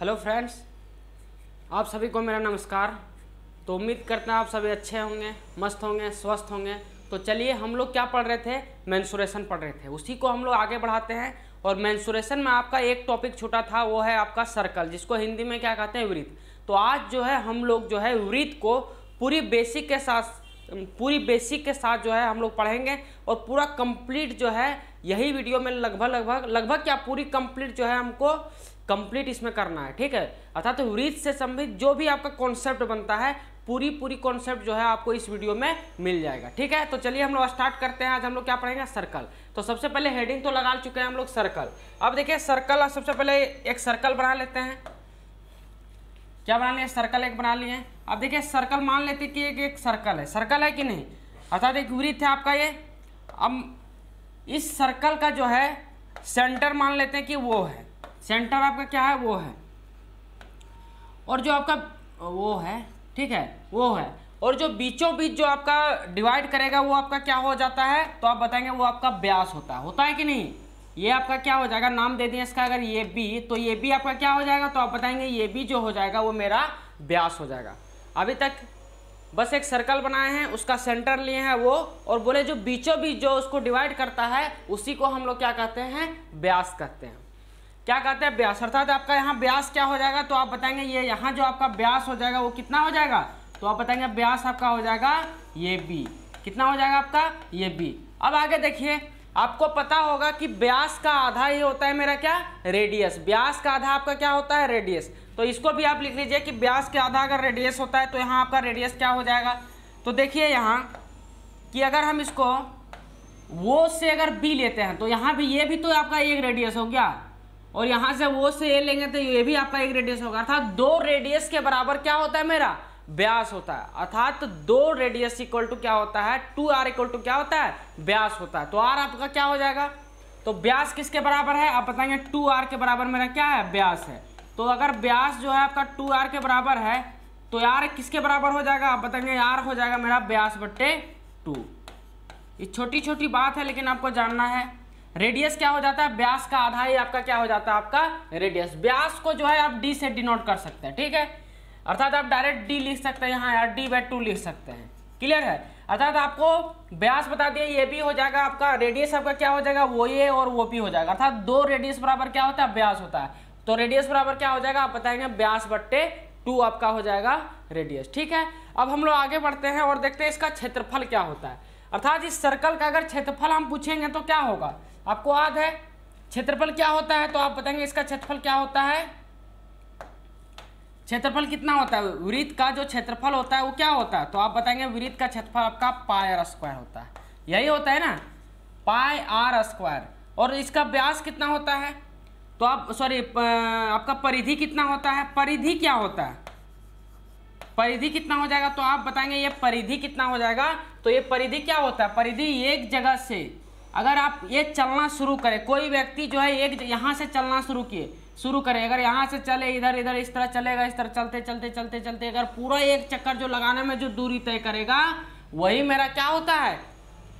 hello friends आप सभी को मेरा नमस्कार तो उम्मीद करते हैं आप सभी अच्छे होंगे मस्त होंगे स्वस्थ होंगे तो चलिए हम लोग क्या पढ़ रहे थे मैंसूरेशन पढ़ रहे थे उसी को हम लोग आगे बढ़ाते हैं और मैंसुरेशन में आपका एक टॉपिक छूटा था वो है आपका सर्कल जिसको हिंदी में क्या कहते हैं वृत्त तो आज जो है हम लोग जो है वृत्त को पूरी बेसिक के साथ पूरी बेसिक के साथ जो है हम लोग पढ़ेंगे और पूरा कंप्लीट जो है यही वीडियो में लगभग लगभग लगभग क्या पूरी कंप्लीट जो है हमको कंप्लीट इसमें करना है ठीक है अर्थात तो वृत्त से संबंधित जो भी आपका कॉन्सेप्ट बनता है पूरी पूरी कॉन्सेप्ट जो है आपको इस वीडियो में मिल जाएगा ठीक है तो चलिए हम लोग स्टार्ट करते हैं आज हम लोग क्या पढ़ेंगे सर्कल तो सबसे पहले हेडिंग तो लगा चुके हैं हम लोग सर्कल अब देखिए सर्कल सबसे पहले एक सर्कल बना लेते हैं क्या बना लिया सर्कल एक बना लिए अब देखिए सर्कल मान लेते कि एक एक सर्कल है सर्कल है कि नहीं अर्थात एक वृत्त है आपका ये अब इस सर्कल का जो है सेंटर मान लेते हैं कि वो है सेंटर आपका क्या है वो है और जो आपका वो है ठीक है वो है और जो बीचों बीच जो आपका डिवाइड करेगा वो आपका क्या हो जाता है तो आप बताएंगे वो आपका ब्यास होता है होता है कि नहीं ये आपका क्या हो जाएगा नाम दे दिए इसका अगर ये बी तो ये बी आपका क्या हो जाएगा तो आप बताएंगे ये बी जो हो जाएगा वो मेरा ब्यास हो जाएगा अभी तक बस एक सर्कल बनाए हैं उसका सेंटर लिए हैं वो और बोले जो बीचों बीच जो उसको डिवाइड करता है उसी को हम लोग क्या कहते हैं ब्यास कहते हैं क्या कहते हैं ब्यास अर्थात आपका यहाँ ब्यास क्या हो जाएगा तो आप बताएंगे ये यहाँ जो आपका ब्यास हो जाएगा वो कितना हो जाएगा तो आप बताएंगे ब्यास आपका हो जाएगा ये बी कितना हो जाएगा आपका ये बी अब आगे देखिए आपको पता होगा कि ब्यास का आधा ही होता है मेरा क्या रेडियस ब्यास का आधा आपका क्या होता है रेडियस तो इसको भी आप लिख लीजिए कि ब्यास के आधा अगर रेडियस होता है तो यहाँ आपका रेडियस क्या हो जाएगा तो देखिए यहाँ कि अगर हम इसको वो से अगर बी लेते हैं तो यहाँ भी ये भी तो आपका एक रेडियस हो गया और यहां से वो से ये लेंगे तो ये भी आपका एक रेडियस होगा अर्थात दो रेडियस के बराबर क्या होता है मेरा ब्यास होता है अर्थात तो दो रेडियस इक्वल टू क्या होता है टू आर इक्वल टू क्या होता है ब्यास होता है तो आर आपका क्या हो जाएगा तो ब्यास किसके बराबर है आप बताएंगे टू आर के बराबर मेरा क्या है ब्यास है तो अगर ब्यास जो है आपका टू आर के बराबर है तो यार किसके बराबर हो जाएगा आप बताएंगे यार हो जाएगा मेरा ब्यास बट्टे टू ये छोटी छोटी बात है लेकिन आपको जानना है रेडियस क्या हो जाता है ब्यास का आधा ही आपका क्या हो जाता है आपका रेडियस ब्यास को जो है आप डी से डिनोट कर सकते हैं ठीक है अर्थात आप डायरेक्ट डी लिख सकते हैं यहाँ यार डी बाय टू लिख सकते हैं क्लियर है अर्थात आपको ब्यास बता दिया ये भी हो जाएगा आपका रेडियस आपका क्या हो जाएगा वो ये और वो भी हो जाएगा अर्थात दो रेडियस बराबर क्या होता है ब्यास होता है तो रेडियस बराबर क्या हो जाएगा आप बताएंगे ब्यास बट्टे टू आपका हो जाएगा रेडियस ठीक है अब हम लोग आगे बढ़ते हैं और देखते हैं इसका क्षेत्रफल क्या होता है अर्थात इस सर्कल का अगर क्षेत्रफल हम पूछेंगे तो क्या होगा आपको याद है क्षेत्रफल क्या होता है तो आप बताएंगे इसका क्षेत्रफल क्या होता है क्षेत्रफल कितना होता है वृत्त का जो क्षेत्रफल होता है वो क्या होता है तो आप बताएंगे वृत्त का क्षेत्रफल आपका पाई आर स्क्वायर होता है यही होता है ना पाई आर स्क्वायर और इसका व्यास कितना होता है तो आप सॉरी आपका परिधि कितना होता है परिधि क्या होता है परिधि कितना हो जाएगा तो आप बताएंगे ये परिधि कितना हो जाएगा तो ये परिधि क्या होता है परिधि एक जगह से अगर आप ये चलना शुरू करें कोई व्यक्ति जो है एक यहाँ से चलना शुरू किए शुरू करें अगर यहाँ से चले इधर इधर इस तरह चलेगा इस तरह चलते चलते चलते चलते अगर पूरा एक चक्कर जो लगाने में जो दूरी तय करेगा वही मेरा क्या होता है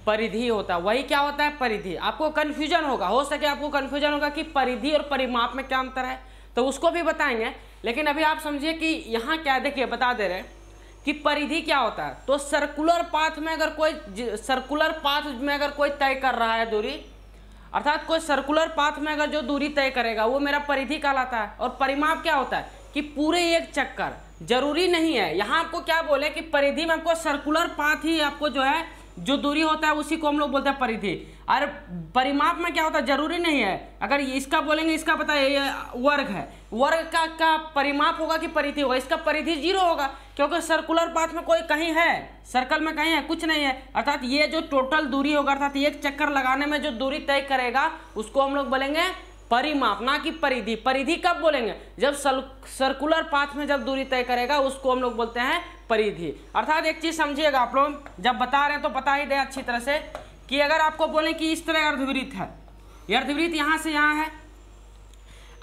परिधि होता है वही क्या होता है परिधि आपको कन्फ्यूजन होगा हो सके आपको कन्फ्यूजन होगा कि परिधि और परिमाप में क्या अंतर है तो उसको भी बताएंगे लेकिन अभी आप समझिए कि यहाँ क्या देखिए बता दे रहे हैं कि परिधि क्या होता है तो सर्कुलर पाथ में अगर कोई सर्कुलर पाथ में अगर कोई तय कर रहा है दूरी अर्थात कोई सर्कुलर पाथ में अगर जो दूरी तय करेगा वो मेरा परिधि कहलाता है और परिमाप क्या होता है कि पूरे एक चक्कर जरूरी नहीं है यहाँ आपको क्या बोले कि परिधि में आपको सर्कुलर पाथ ही आपको जो है जो दूरी होता है उसी को हम लोग बोलते हैं परिधि और परिमाप में क्या होता है जरूरी नहीं है अगर इसका बोलेंगे इसका पता है ये वर्ग है वर्ग का का परिमाप होगा कि परिधि होगा इसका परिधि जीरो होगा क्योंकि सर्कुलर पाथ में कोई कहीं है सर्कल में कहीं है कुछ नहीं है अर्थात ये जो टोटल दूरी होगा अर्थात एक चक्कर लगाने में जो दूरी तय करेगा उसको हम लोग बोलेंगे परिमाप ना कि परिधि परिधि कब बोलेंगे जब सर्कुलर पाथ में जब दूरी तय करेगा उसको हम लोग बोलते हैं परिधि अर्थात एक चीज़ समझिएगा आप लोग जब बता रहे हैं तो बता ही दें अच्छी तरह से कि अगर आपको बोले कि इस तरह अर्धवृत्त है ये अर्धवृत्त यहां से यहां है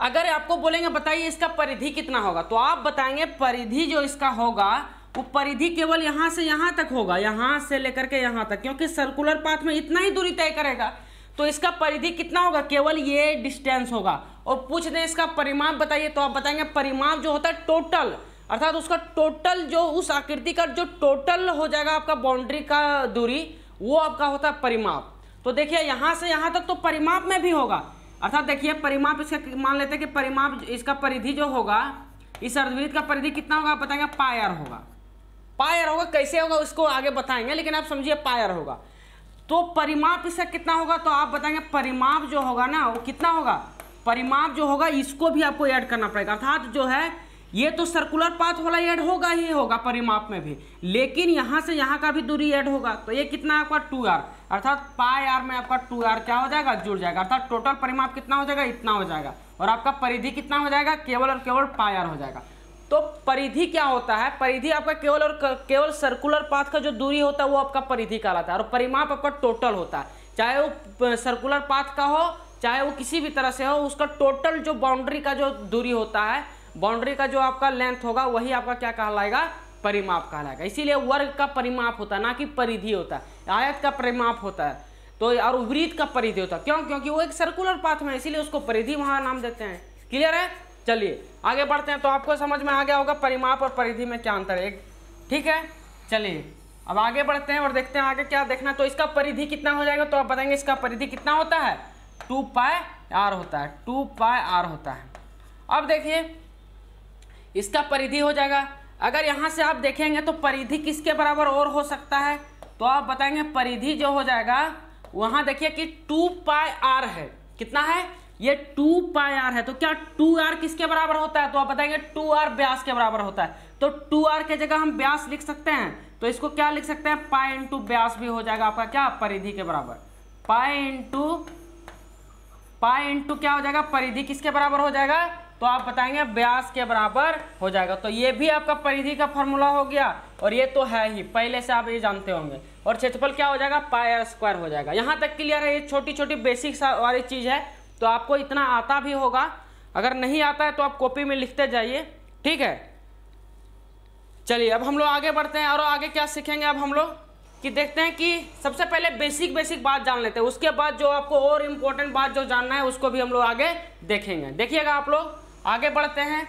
अगर आपको बोलेंगे बताइए इसका परिधि कितना होगा तो आप बताएंगे परिधि जो इसका होगा वो परिधि केवल यहां से यहां तक होगा यहां से लेकर के यहां तक क्योंकि सर्कुलर पाथ में इतना ही दूरी तय करेगा तो इसका परिधि कितना होगा केवल ये डिस्टेंस होगा और पूछ दें इसका परिमाप बताइए तो आप बताएंगे परिमाप जो होता है टोटल अर्थात उसका टोटल जो उस आकृति का जो टोटल हो जाएगा आपका बाउंड्री का दूरी वो आपका होता है परिमाप तो देखिए यहाँ से यहाँ तक तो परिमाप में भी होगा अर्थात देखिए परिमाप इसका मान लेते हैं कि परिमाप इसका परिधि जो होगा इस अर्धवृत्त का परिधि कितना होगा आप बताएंगे पायर होगा पायर होगा कैसे होगा उसको आगे बताएंगे लेकिन आप समझिए पायर होगा तो परिमाप इसका कितना होगा तो आप बताएंगे परिमाप जो होगा ना वो कितना होगा परिमाप जो होगा इसको भी आपको ऐड करना पड़ेगा अर्थात जो है ये तो सर्कुलर पाथ वाला ऐड होगा ही होगा परिमाप में भी लेकिन यहाँ से यहाँ का भी दूरी ऐड होगा तो ये कितना आपका टू आर अर्थात पाई आर में आपका टू आर क्या हो जाएगा जुड़ जाएगा अर्थात टोटल परिमाप कितना हो जाएगा इतना हो जाएगा और आपका परिधि कितना हो जाएगा केवल और केवल पाई आर हो जाएगा तो परिधि क्या होता है परिधि आपका केवल और केवल सर्कुलर पाथ का जो दूरी होता है वो आपका परिधि कहलाता है और परिमाप आपका टोटल होता है चाहे वो सर्कुलर पाथ का हो चाहे वो किसी भी तरह से हो उसका टोटल जो बाउंड्री का जो दूरी होता है बाउंड्री का जो आपका लेंथ होगा वही आपका क्या कहलाएगा परिमाप कहलाएगा इसीलिए वर्ग का परिमाप होता है ना कि परिधि होता है आयत का परिमाप होता है तो और वृत्त का परिधि होता है क्यों क्योंकि वो एक सर्कुलर पाथ में इसीलिए उसको परिधि वहाँ नाम देते हैं क्लियर है चलिए आगे बढ़ते हैं तो आपको समझ में आ गया होगा परिमाप और परिधि में क्या अंतर है ठीक है चलिए अब आगे बढ़ते हैं और देखते हैं आगे क्या देखना तो इसका परिधि कितना हो जाएगा तो आप बताएंगे इसका परिधि कितना होता है टू पाए आर होता है टू पाए आर होता है अब देखिए इसका परिधि हो जाएगा अगर यहाँ से आप देखेंगे तो परिधि किसके बराबर और हो सकता है तो आप बताएंगे परिधि जो हो जाएगा वहाँ देखिए कि टू पाई आर है कितना है ये टू पाई आर है तो क्या टू आर किसके बराबर होता है तो आप बताएंगे टू आर ब्यास के बराबर होता है तो टू आर के जगह हम ब्यास लिख सकते हैं तो इसको क्या लिख सकते हैं पाए इंटू ब्यास भी हो जाएगा आपका क्या परिधि के बराबर पाए इंटू पाए इंटू क्या हो जाएगा परिधि किसके बराबर हो जाएगा तो आप बताएंगे ब्यास के बराबर हो जाएगा तो ये भी आपका परिधि का फॉर्मूला हो गया और ये तो है ही पहले से आप ये जानते होंगे और क्षेत्रफल क्या हो जाएगा पायर स्क्वायर हो जाएगा यहाँ तक क्लियर है ये छोटी छोटी बेसिक वाली चीज़ है तो आपको इतना आता भी होगा अगर नहीं आता है तो आप कॉपी में लिखते जाइए ठीक है चलिए अब हम लोग आगे बढ़ते हैं और आगे क्या सीखेंगे अब हम लोग कि देखते हैं कि सबसे पहले बेसिक बेसिक बात जान लेते हैं उसके बाद जो आपको और इम्पोर्टेंट बात जो जानना है उसको भी हम लोग आगे देखेंगे देखिएगा आप लोग आगे बढ़ते हैं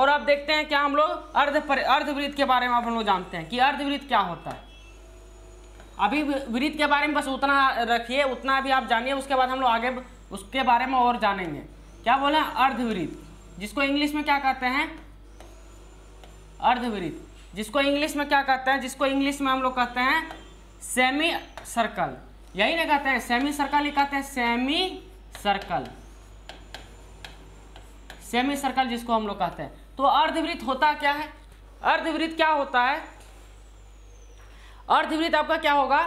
और अब देखते हैं क्या हम लोग अर्ध पर अर्धवृत्त के बारे में आप हम लोग जानते हैं कि अर्धवृत्त क्या होता है अभी वृत्त के बारे में बस उतना रखिए उतना अभी आप जानिए उसके बाद हम लोग आगे उसके बारे में और जानेंगे क्या बोले अर्धवृत्त जिसको इंग्लिश में क्या कहते हैं अर्धवृत्त जिसको इंग्लिश में क्या कहते हैं जिसको इंग्लिश में हम लोग कहते हैं सेमी सर्कल यही ना कहते हैं सेमी सर्कल ही कहते हैं सेमी सर्कल सेमी सर्कल जिसको हम लोग कहते हैं तो अर्धवृत्त होता क्या है अर्धवृत्त क्या होता है अर्धवृत्त आपका क्या होगा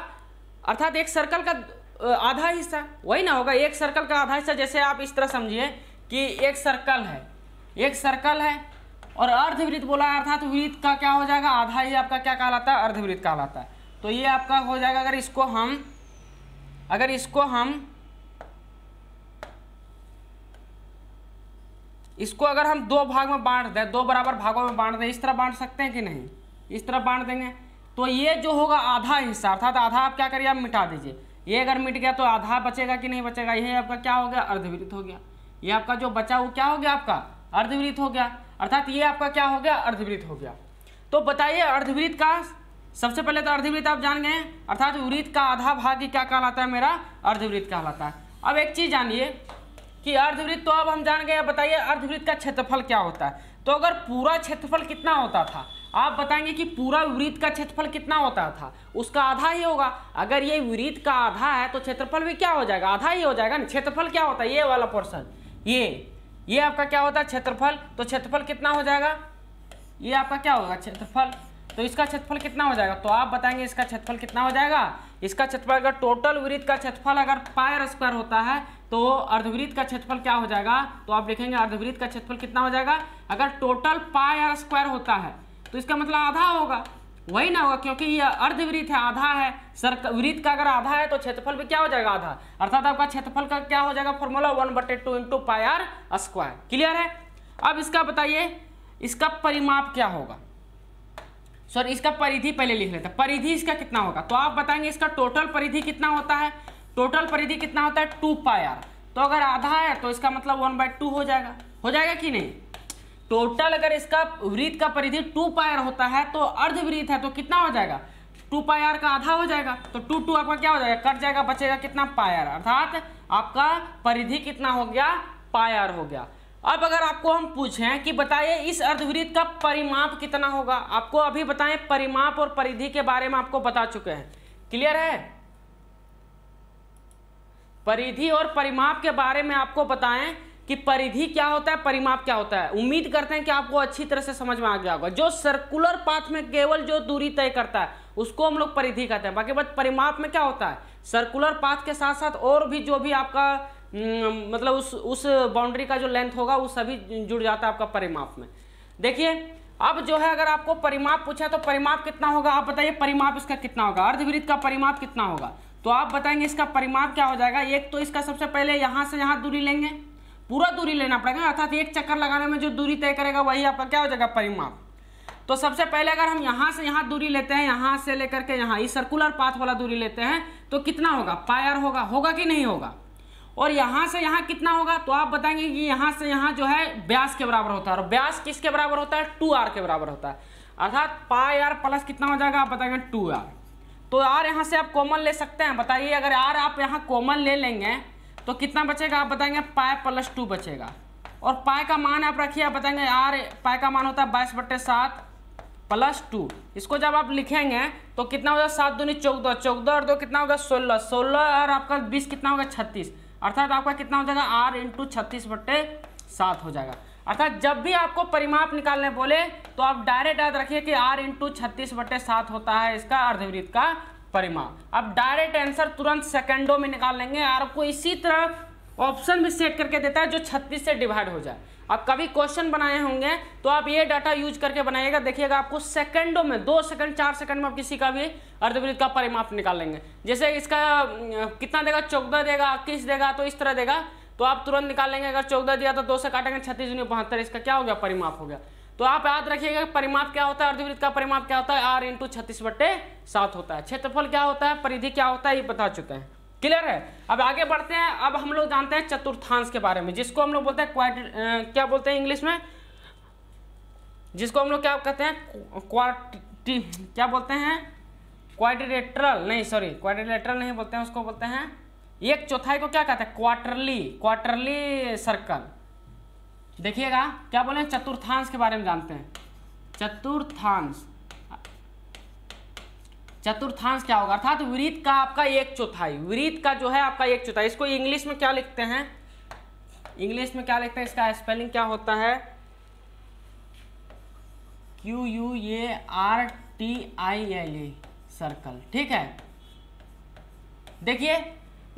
अर्थात एक सर्कल का आधा हिस्सा वही ना होगा एक सर्कल का आधा हिस्सा जैसे आप इस तरह समझिए कि एक सर्कल है एक सर्कल है और अर्धवृत्त बोला अर्थात वृत्त का क्या हो जाएगा आधा ही आपका क्या कहलाता है अर्धवृत्त कहलाता है तो ये आपका हो जाएगा अगर इसको हम अगर इसको हम इसको अगर हम दो भाग में बांट दें दो बराबर भागों में बांट दें इस तरह बांट सकते हैं कि नहीं इस तरह बांट देंगे तो ये जो होगा आधा हिस्सा अर्थात आधा आप क्या करिए आप मिटा दीजिए ये अगर मिट गया तो आधा बचेगा कि नहीं बचेगा ये आपका क्या हो गया अर्धवृत्त हो गया ये आपका जो बचा वो क्या हो गया आपका अर्धवृत्त हो गया अर्थात ये आपका क्या हो गया अर्धवृत्त हो गया तो बताइए अर्धवृत्त का सबसे पहले तो अर्धवृत्त आप जान गए अर्थात वृत्त का आधा भाग क्या कहलाता है मेरा अर्धवृत्त कहलाता है अब एक चीज जानिए कि अर्धवृत्त तो अब हम जान गए बताइए अर्धवृत्त का क्षेत्रफल क्या होता है तो अगर पूरा क्षेत्रफल कितना होता था आप बताएंगे कि पूरा वृत्त का क्षेत्रफल कितना होता था उसका आधा ही होगा अगर ये वृत्त का आधा है तो क्षेत्रफल भी क्या हो जाएगा आधा ही हो जाएगा ना क्षेत्रफल क्या होता है ये वाला पोर्सन ये ये आपका क्या होता है क्षेत्रफल तो क्षेत्रफल कितना हो जाएगा ये आपका क्या होगा क्षेत्रफल तो इसका क्षेत्रफल कितना हो जाएगा तो आप बताएंगे इसका क्षेत्रफल कितना हो जाएगा इसका क्षेत्रफल अगर टोटल वृत्त का क्षेत्रफल अगर पायर स्क्वायर होता है तो अर्धवृत्त का क्षेत्रफल क्या हो जाएगा तो आप देखेंगे अर्धवृत्त का क्षेत्रफल कितना हो जाएगा अगर टोटल पाई आर स्क्वायर होता है तो इसका मतलब आधा होगा वही ना होगा क्योंकि ये अर्धवृत्त है आधा है सर वृत्त का अगर आधा है तो क्षेत्रफल भी क्या हो जाएगा आधा अर्थात आपका क्षेत्रफल का क्या हो जाएगा फॉर्मूला वन बटे two into pi are square clear है अब इसका बताइए इसका परिमाप क्या होगा सॉरी इसका परिधि पहले लिख लेते हैं परिधि इसका कितना होगा तो आप बताएंगे इसका टोटल परिधि कितना होता है टोटल परिधि कितना होता है टू पाई आर तो अगर आधा है तो इसका मतलब वन बाय टू हो जाएगा हो जाएगा कि नहीं टोटल अगर इसका वृत्त का परिधि टू पाई आर होता है तो अर्धवृत्त है तो कितना हो जाएगा टू पाई आर का आधा हो जाएगा तो टू टू आपका क्या हो जाएगा कट जाएगा बचेगा कितना पाई आर अर्थात आपका परिधि कितना हो गया पाई आर हो गया अब अगर आपको हम पूछें कि बताइए इस अर्धवृत्त का परिमाप कितना होगा आपको अभी बताएं परिमाप और परिधि के बारे में आपको बता चुके हैं क्लियर है परिधि और परिमाप के बारे में आपको बताएं कि परिधि क्या होता है परिमाप क्या होता है उम्मीद करते हैं कि आपको अच्छी तरह से समझ में आ गया होगा जो सर्कुलर पाथ में केवल जो दूरी तय करता है उसको हम लोग परिधि कहते हैं बाकी बात परिमाप में क्या होता है सर्कुलर पाथ के साथ साथ और भी जो भी आपका हम्म, मतलब उस उस बाउंड्री का जो लेंथ होगा वो सभी जुड़ जाता है आपका परिमाप में देखिए अब जो है अगर आपको परिमाप पूछा तो परिमाप कितना होगा आप बताइए परिमाप इसका कितना होगा अर्धवृत्त का परिमाप कितना होगा तो आप बताएंगे इसका परिमाप क्या हो जाएगा एक तो इसका सबसे पहले यहाँ से यहाँ दूरी लेंगे पूरा दूरी लेना पड़ेगा अर्थात एक चक्कर लगाने में जो दूरी तय करेगा वही आपका क्या हो जाएगा परिमाप तो सबसे पहले अगर हम यहाँ से यहाँ दूरी लेते हैं यहाँ से लेकर के यहाँ इस सर्कुलर पाथ वाला दूरी लेते हैं तो कितना होगा पायर होगा होगा कि नहीं होगा और यहाँ से यहाँ कितना होगा तो आप बताएंगे कि यहाँ से यहाँ जो है ब्यास के बराबर होता है और ब्यास किसके बराबर होता है टू आर के बराबर होता है अर्थात पाई आर प्लस कितना हो जाएगा आप बताएंगे टू आर तो आर यहाँ से आप कॉमन ले सकते हैं बताइए अगर आर आप यहाँ कॉमन ले लेंगे तो कितना बचेगा आप बताएंगे पाए प्लस टू बचेगा और पाए का मान आप रखिए आप बताएंगे आर पाए का मान होता है बाईस बट्टे सात प्लस टू इसको जब आप लिखेंगे तो कितना होगा सात दूनी चौदह चौदह और दो कितना होगा सोलह सोलह और आपका बीस कितना होगा छत्तीस अर्थात आपका कितना हो जाएगा आर इंटू छत्तीस बट्टे सात हो जाएगा अर्थात जब भी आपको परिमाप निकालने बोले तो आप डायरेक्ट याद रखिए कि आर इंटू छत्तीस बटे सात होता है इसका अर्धवृत्त का परिमाप अब डायरेक्ट आंसर तुरंत सेकेंडों में निकाल लेंगे और आपको इसी तरह ऑप्शन भी सेट करके देता है जो छत्तीस से डिवाइड हो जाए अब कभी क्वेश्चन बनाए होंगे तो आप ये डाटा यूज करके बनाइएगा देखिएगा आपको सेकंडों में दो सेकंड चार सेकंड में आप किसी का भी अर्धवृत्त का परिमाप निकाल लेंगे जैसे इसका कितना देगा चौदह देगा इक्कीस देगा तो इस तरह देगा तो आप तुरंत निकाल लेंगे अगर चौदह दिया तो दो से काटेंगे छत्तीस दुनिया बहत्तर इसका क्या हो गया परिमाप हो गया तो आप याद रखिएगा परिमाप क्या होता है अर्धवृत्त का परिमाप क्या होता है आर इंटू छत्तीस बट्टे सात होता है क्षेत्रफल क्या होता है परिधि क्या होता है ये बता चुके हैं क्लियर है अब आगे बढ़ते हैं अब हम लोग जानते हैं चतुर्थांश के बारे में जिसको हम लोग बोलते हैं क्वार्ट क्या बोलते हैं इंग्लिश में जिसको हम लोग क्या कहते हैं क्वार्टी क्या बोलते हैं क्वाड्रिलेटरल नहीं सॉरी क्वाड्रिलेटरल नहीं बोलते हैं उसको बोलते हैं एक चौथाई को क्या कहते हैं क्वार्टरली क्वार्टरली सर्कल देखिएगा क्या बोले चतुर्थांश के बारे में जानते हैं चतुर्थांश चतुर्थांश क्या होगा अर्थात वृत्त का आपका एक चौथाई वृत्त का जो है आपका एक चौथाई इसको इंग्लिश में क्या लिखते हैं इंग्लिश में क्या लिखते हैं इसका स्पेलिंग क्या होता है Q U A R T I L A circle ठीक है देखिए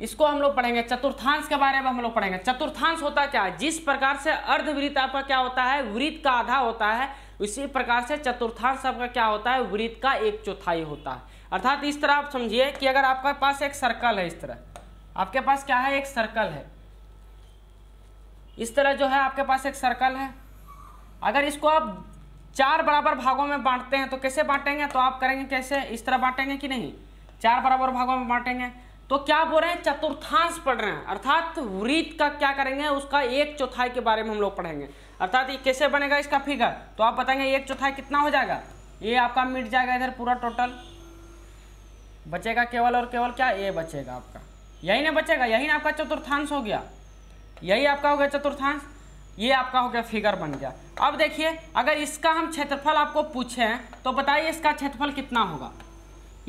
इसको हम लोग पढ़ेंगे चतुर्थांश के बारे में हम लोग पढ़ेंगे चतुर्थांश होता क्या है जिस प्रकार से अर्धवृत्त आपका क्या होता है वृत्त का आधा होता है उसी प्रकार से चतुर्थांश आपका क्या होता है वृत्त का एक चौथाई होता है अर्थात इस तरह आप समझिए कि अगर आपके पास एक सर्कल है इस तरह आपके पास क्या है एक सर्कल है इस तरह जो है आपके पास एक सर्कल है अगर इसको आप चार बराबर भागों में बांटते हैं तो कैसे बांटेंगे तो आप करेंगे कैसे इस तरह बांटेंगे कि नहीं चार बराबर भागों में बांटेंगे तो क्या बोल रहे हैं चतुर्थांश पढ़ रहे हैं अर्थात वृत्त का क्या करेंगे उसका एक चौथाई के बारे में हम लोग पढ़ेंगे अर्थात ये कैसे बनेगा इसका फिगर तो आप बताएंगे एक चौथाई कितना हो जाएगा ये आपका मिट जाएगा इधर पूरा टोटल बचेगा केवल और केवल क्या ये बचेगा आपका यही ना बचेगा यही ना आपका चतुर्थांश हो गया यही आपका हो गया चतुर्थांश ये आपका हो गया फिगर बन गया अब देखिए अगर इसका हम क्षेत्रफल आपको पूछें तो बताइए इसका क्षेत्रफल कितना होगा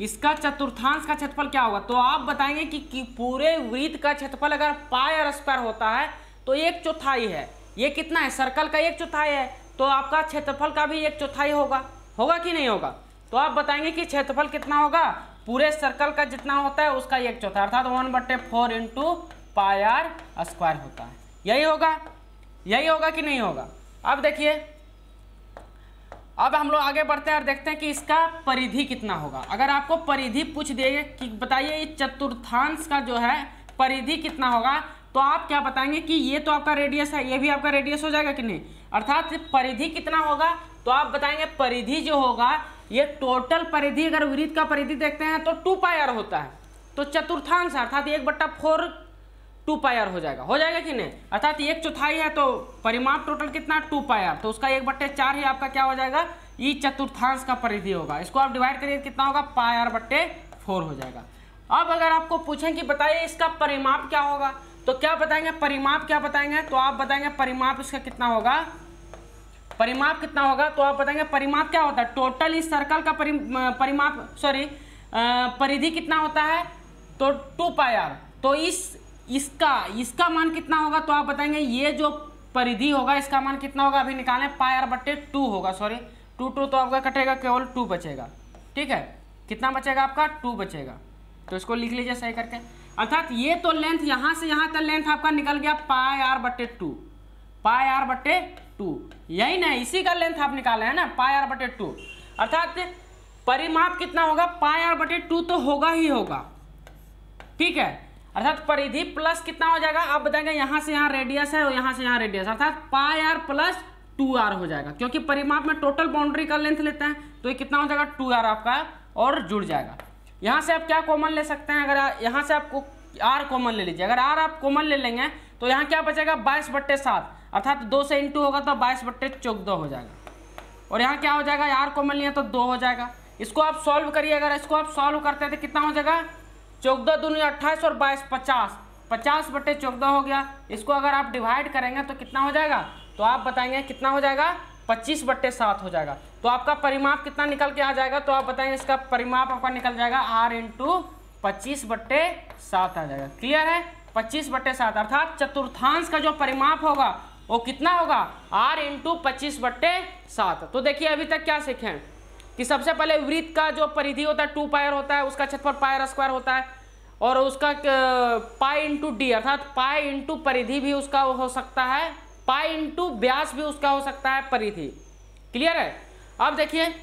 इसका चतुर्थांश का क्षेत्रफल क्या होगा तो आप बताएंगे कि, कि पूरे वृत्त का क्षेत्रफल अगर पाए और स्क्वायर होता है तो एक चौथाई है ये कितना है सर्कल का एक चौथाई है तो आपका क्षेत्रफल का भी एक चौथाई होगा होगा कि नहीं होगा तो आप बताएंगे कि क्षेत्रफल कितना होगा पूरे सर्कल का जितना होता है उसका एक चौथा अर्थात वन बट्टे four into pi are square होता है यही होगा यही होगा कि नहीं होगा अब देखिए अब हम लोग आगे बढ़ते हैं और देखते हैं कि इसका परिधि कितना होगा अगर आपको परिधि पूछ दिए कि बताइए इस चतुर्थांश का जो है परिधि कितना होगा तो आप क्या बताएंगे कि ये तो आपका रेडियस है ये भी आपका रेडियस हो जाएगा कि नहीं अर्थात परिधि कितना होगा तो आप बताएंगे परिधि जो होगा ये टोटल परिधि अगर वृत्त का परिधि देखते हैं तो टू पाई आर होता है तो चतुर्थांश अर्थात एक बट्टा फोर टू पायर हो जाएगा हो जाएगा कि नहीं अर्थात एक चौथाई है तो परिमाप टोटल कितना टू पायर तो उसका एक बट्टे चार ही आपका क्या हो जाएगा ई चतुर्थांश का परिधि होगा इसको आप डिवाइड करिए तो कितना होगा पायर बट्टे फोर हो जाएगा अब अगर आपको पूछें कि बताइए इसका परिमाप क्या होगा तो क्या बताएंगे परिमाप क्या बताएंगे तो आप बताएंगे परिमाप इसका कितना होगा परिमाप कितना होगा तो आप बताएंगे परिमाप क्या होता है टोटल इस सर्कल का परि, परिमाप सॉरी परिधि कितना होता है तो टू पायर तो इस इसका इसका मान कितना होगा तो आप बताएंगे ये जो परिधि होगा इसका मान कितना होगा अभी निकालें पाई आर बट्टे टू होगा सॉरी टू टू तो आपका कटेगा केवल टू बचेगा ठीक है कितना बचेगा आपका टू बचेगा तो इसको लिख लीजिए सही करके अर्थात ये तो लेंथ यहाँ से यहाँ तक लेंथ आपका निकल गया पाई आर बट्टे टू पाई आर बट्टे टू यही ना इसी का लेंथ आप निकाले हैं ना पाई आर बटे टू अर्थात परिमाप कितना होगा पाई आर बटे टू तो होगा ही होगा ठीक है अर्थात परिधि प्लस कितना हो जाएगा आप बताएंगे यहाँ से यहाँ रेडियस है और यहाँ से यहाँ रेडियस अर्थात pi are plus two are हो जाएगा क्योंकि परिमाप में टोटल बाउंड्री का लेंथ लेते हैं तो ये कितना हो जाएगा टू आर आपका और जुड़ जाएगा यहाँ से आप क्या कॉमन ले सकते हैं अगर यहाँ से आपको आर कॉमन ले लीजिए अगर आर आप कॉमन ले लेंगे तो यहाँ क्या बचेगा बाईस बट्टे सात अर्थात दो से इंटू होगा तो बाईस बट्टे चौदह हो जाएगा और यहाँ क्या हो जाएगा आर कॉमन लिया तो दो हो जाएगा इसको आप सॉल्व करिए अगर इसको आप सॉल्व करते हैं तो कितना हो जाएगा चौदह दूनी अट्ठाईस और बाईस पचास पचास बटे चौदह हो गया इसको अगर आप डिवाइड करेंगे तो कितना हो जाएगा तो आप बताएंगे कितना हो जाएगा पच्चीस बट्टे सात हो जाएगा तो आपका परिमाप कितना निकल के आ जाएगा तो आप बताएंगे इसका परिमाप आपका निकल जाएगा आर इंटू पच्चीस बट्टे सात आ जाएगा क्लियर है पच्चीस बट्टे सात अर्थात चतुर्थांश का जो परिमाप होगा वो कितना होगा आर इंटू पच्चीस बट्टे सात तो देखिए अभी तक क्या सीखे कि सबसे पहले वृत्त का जो परिधि होता है टू पायर होता है उसका क्षेत्रफल पायर स्क्वायर होता है और उसका पाई इंटू डी अर्थात पाई इंटू परिधि भी उसका हो सकता है पाई इंटू ब्यास भी उसका हो सकता है परिधि क्लियर है अब देखिए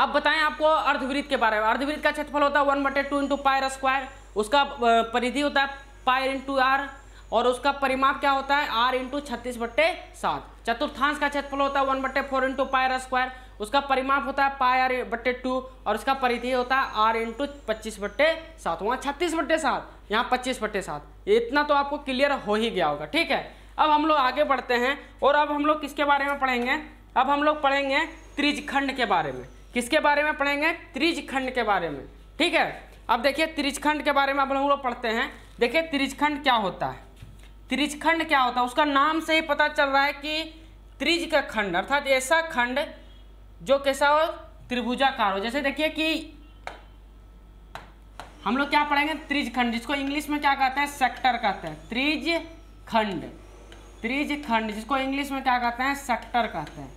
अब बताएं आपको अर्धवृत्त के बारे में अर्धवृत्त का क्षेत्रफल होता है वन बटे टू इंटू पायर स्क्वायर उसका परिधि होता है पायर इंटू आर और उसका परिमाप क्या होता है आर इंटू छत्तीस बट्टे सात चतुर्थांश का क्षेत्रफल होता है वन बट्टे फोर इंटू पायर स्क्वायर उसका परिमाप होता है पाई आर बट्टे टू और उसका परिधि होता है आर इंटू पच्चीस बट्टे सात वहाँ छत्तीस बट्टे सात यहाँ पच्चीस बट्टे सात इतना तो आपको क्लियर हो ही गया होगा ठीक है अब हम लोग आगे बढ़ते हैं और अब हम लोग किसके बारे में पढ़ेंगे अब हम लोग पढ़ेंगे त्रिजखंड के बारे में किसके बारे में पढ़ेंगे त्रिजखंड के बारे में ठीक है अब देखिए त्रिजखंड के बारे में अब हम लोग पढ़ते हैं देखिए त्रिजखंड क्या होता है त्रिजखंड क्या होता है उसका नाम से ही पता चल रहा है कि त्रिज का खंड अर्थात ऐसा खंड जो कैसा हो त्रिभुजाकार हो जैसे देखिए कि हम लोग क्या पढ़ेंगे त्रिज खंड जिसको इंग्लिश में क्या कहते हैं सेक्टर कहते हैं त्रिज खंड त्रिज खंड जिसको इंग्लिश में क्या कहते हैं सेक्टर कहते हैं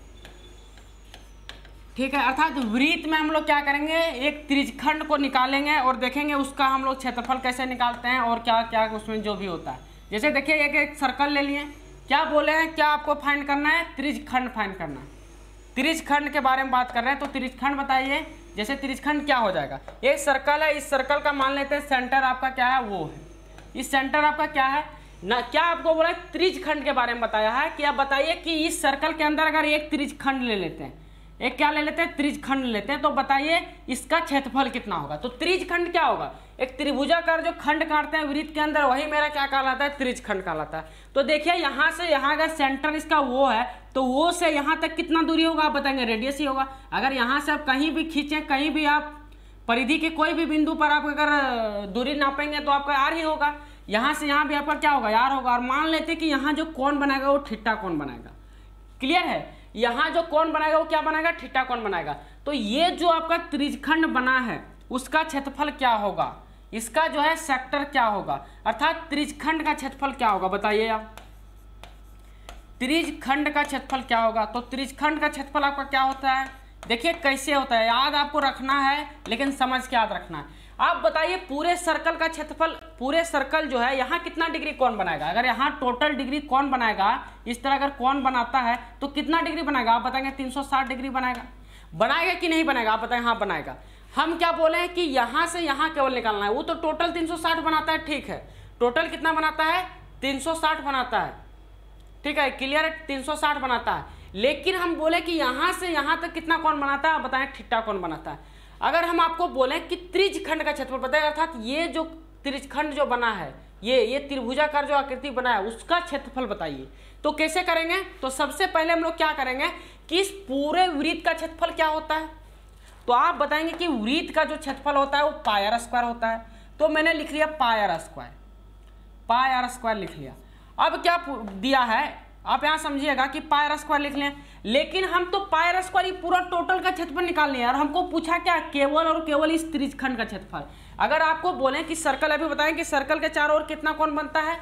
ठीक है अर्थात वृत्त में हम लोग क्या करेंगे एक त्रिजखंड को निकालेंगे और देखेंगे उसका हम लोग क्षेत्रफल कैसे निकालते हैं और क्या क्या उसमें जो भी होता है जैसे देखिए एक एक सर्कल ले लिए क्या बोले हैं क्या आपको फाइंड करना है त्रिजखंड फाइंड करना है त्रिजखंड के बारे में बात कर रहे हैं तो त्रिजखंड बताइए जैसे त्रिजखंड क्या हो जाएगा एक सर्कल है इस सर्कल का मान लेते हैं सेंटर आपका क्या है वो है इस सेंटर आपका क्या है ना क्या आपको बोला त्रिजखंड के बारे में बताया है कि आप बताइए कि इस सर्कल के अंदर अगर एक त्रिजखंड ले लेते हैं एक क्या ले लेते हैं त्रिजखंड लेते हैं तो बताइए इसका क्षेत्रफल कितना होगा तो त्रिजखंड क्या होगा एक त्रिभुजाकार जो खंड काटते हैं वृत्त के अंदर वही मेरा क्या कहलाता है त्रिजखंड कहलाता है तो देखिए यहाँ से यहाँ का सेंटर इसका वो है तो वो से यहाँ तक कितना दूरी होगा आप बताएंगे रेडियस ही होगा अगर यहाँ से आप कहीं भी खींचे कहीं भी आप परिधि के कोई भी बिंदु पर आप अगर दूरी नापेंगे तो आपका आर ही होगा यहाँ से यहाँ भी आपका क्या होगा यार होगा और मान लेते कि यहाँ जो कौन बनाएगा वो ठिट्टा कौन बनाएगा क्लियर है यहां जो कौन बनाएगा वो क्या बनाएगा ठीटा कौन बनाएगा तो ये जो आपका त्रिजखंड बना है उसका क्षेत्रफल क्या होगा इसका जो है सेक्टर क्या होगा अर्थात त्रिजखंड का क्षेत्रफल क्या होगा बताइए आप त्रिजखंड का क्षेत्रफल क्या होगा तो त्रिजखंड का क्षेत्रफल आपका क्या होता है देखिए कैसे होता है याद आपको रखना है लेकिन समझ के याद रखना है आप बताइए पूरे सर्कल का क्षेत्रफल पूरे सर्कल जो है यहाँ कितना डिग्री कौन बनाएगा अगर यहाँ टोटल डिग्री कौन बनाएगा इस तरह अगर कौन बनाता है तो कितना डिग्री बनाएगा आप बताएंगे 360 डिग्री बनाएगा बनाएगा कि नहीं बनाएगा आप बताएं हाँ बनाएगा हम क्या बोले हैं कि यहाँ से यहाँ केवल निकालना है वो तो टोटल साठ बनाता है ठीक है टोटल कितना बनाता है साठ बनाता है ठीक है क्लियर है साठ बनाता है लेकिन हम बोले कि यहाँ से यहाँ तक कितना कौन बनाता है आप बताएं ठिट्टा कौन बनाता है अगर हम आपको बोलें कि त्रिजखंड का क्षेत्रफल बताए अर्थात ये जो त्रिजखंड जो बना है ये ये त्रिभुजाकार जो आकृति बना है उसका क्षेत्रफल बताइए तो कैसे करेंगे तो सबसे पहले हम लोग क्या करेंगे कि इस पूरे वृत्त का क्षेत्रफल क्या होता है तो आप बताएंगे कि वृत्त का जो क्षेत्रफल होता है वो पायर स्क्वायर होता है तो मैंने लिख लिया पायर स्क्वायर पायर स्क्वायर लिख लिया अब क्या दिया है आप यहाँ समझिएगा कि पायर स्क्वायर लिख लें लेकिन हम तो पायर स्क्वायर पूरा टोटल का क्षेत्रफल निकाल लें और हमको पूछा क्या केवल और केवल इस त्रिजखंड का क्षेत्रफल अगर आपको बोले कि सर्कल अभी बताएं कि सर्कल के चारों ओर कितना कौन बनता है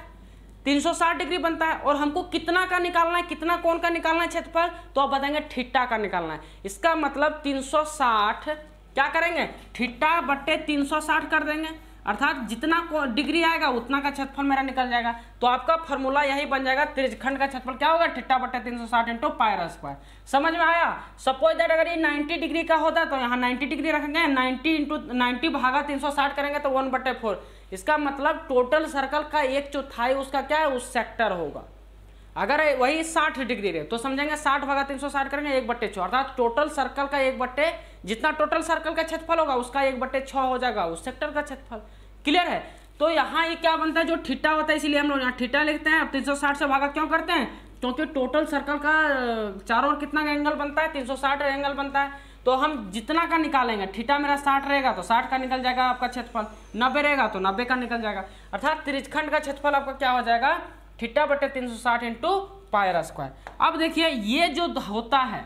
360 डिग्री बनता है और हमको कितना का निकालना है कितना कौन का निकालना है क्षेत्रफल तो आप बताएंगे ठिट्टा का निकालना है इसका मतलब तीन क्या करेंगे ठिट्टा बट्टे तीन कर देंगे अर्थात जितना डिग्री आएगा उतना का क्षेत्रफल मेरा निकल जाएगा तो आपका फॉर्मूला यही बन जाएगा त्रिजखंड का क्षेत्रफल क्या होगा ठिट्टा बट्टा तीन सौ साठ इंटू पायर स्क्वायर समझ में आया सपोज दैट अगर ये 90 डिग्री का होता तो यहाँ 90 डिग्री रखेंगे 90 इंटू नाइन्टी भागा साठ करेंगे तो वन बटे फोर इसका मतलब टोटल सर्कल का एक चौथाई उसका क्या है उस सेक्टर होगा अगर वही 60 डिग्री रहे तो समझेंगे 60 भागा 360 करेंगे एक बट्टे छः अर्थात टोटल सर्कल का एक बट्टे जितना टोटल सर्कल का क्षेत्रफल होगा उसका एक बट्टे छः हो जाएगा उस सेक्टर का क्षेत्रफल क्लियर है तो यहाँ ये क्या बनता है जो ठीटा होता है इसीलिए हम लोग यहाँ ठीटा लिखते हैं अब साठ से भागा क्यों करते हैं क्योंकि टोटल सर्कल का चारों ओर कितना एंगल बनता है साठ एंगल बनता है तो हम जितना का निकालेंगे ठीटा मेरा साठ रहेगा तो साठ का निकल जाएगा आपका क्षेत्रफल नब्बे रहेगा तो नब्बे का निकल जाएगा अर्थात त्रिजखंड का क्षेत्रफल आपका क्या हो जाएगा थीटा बटे तीन सौ साठ इंटू पायर स्क्वायर अब देखिए ये जो होता है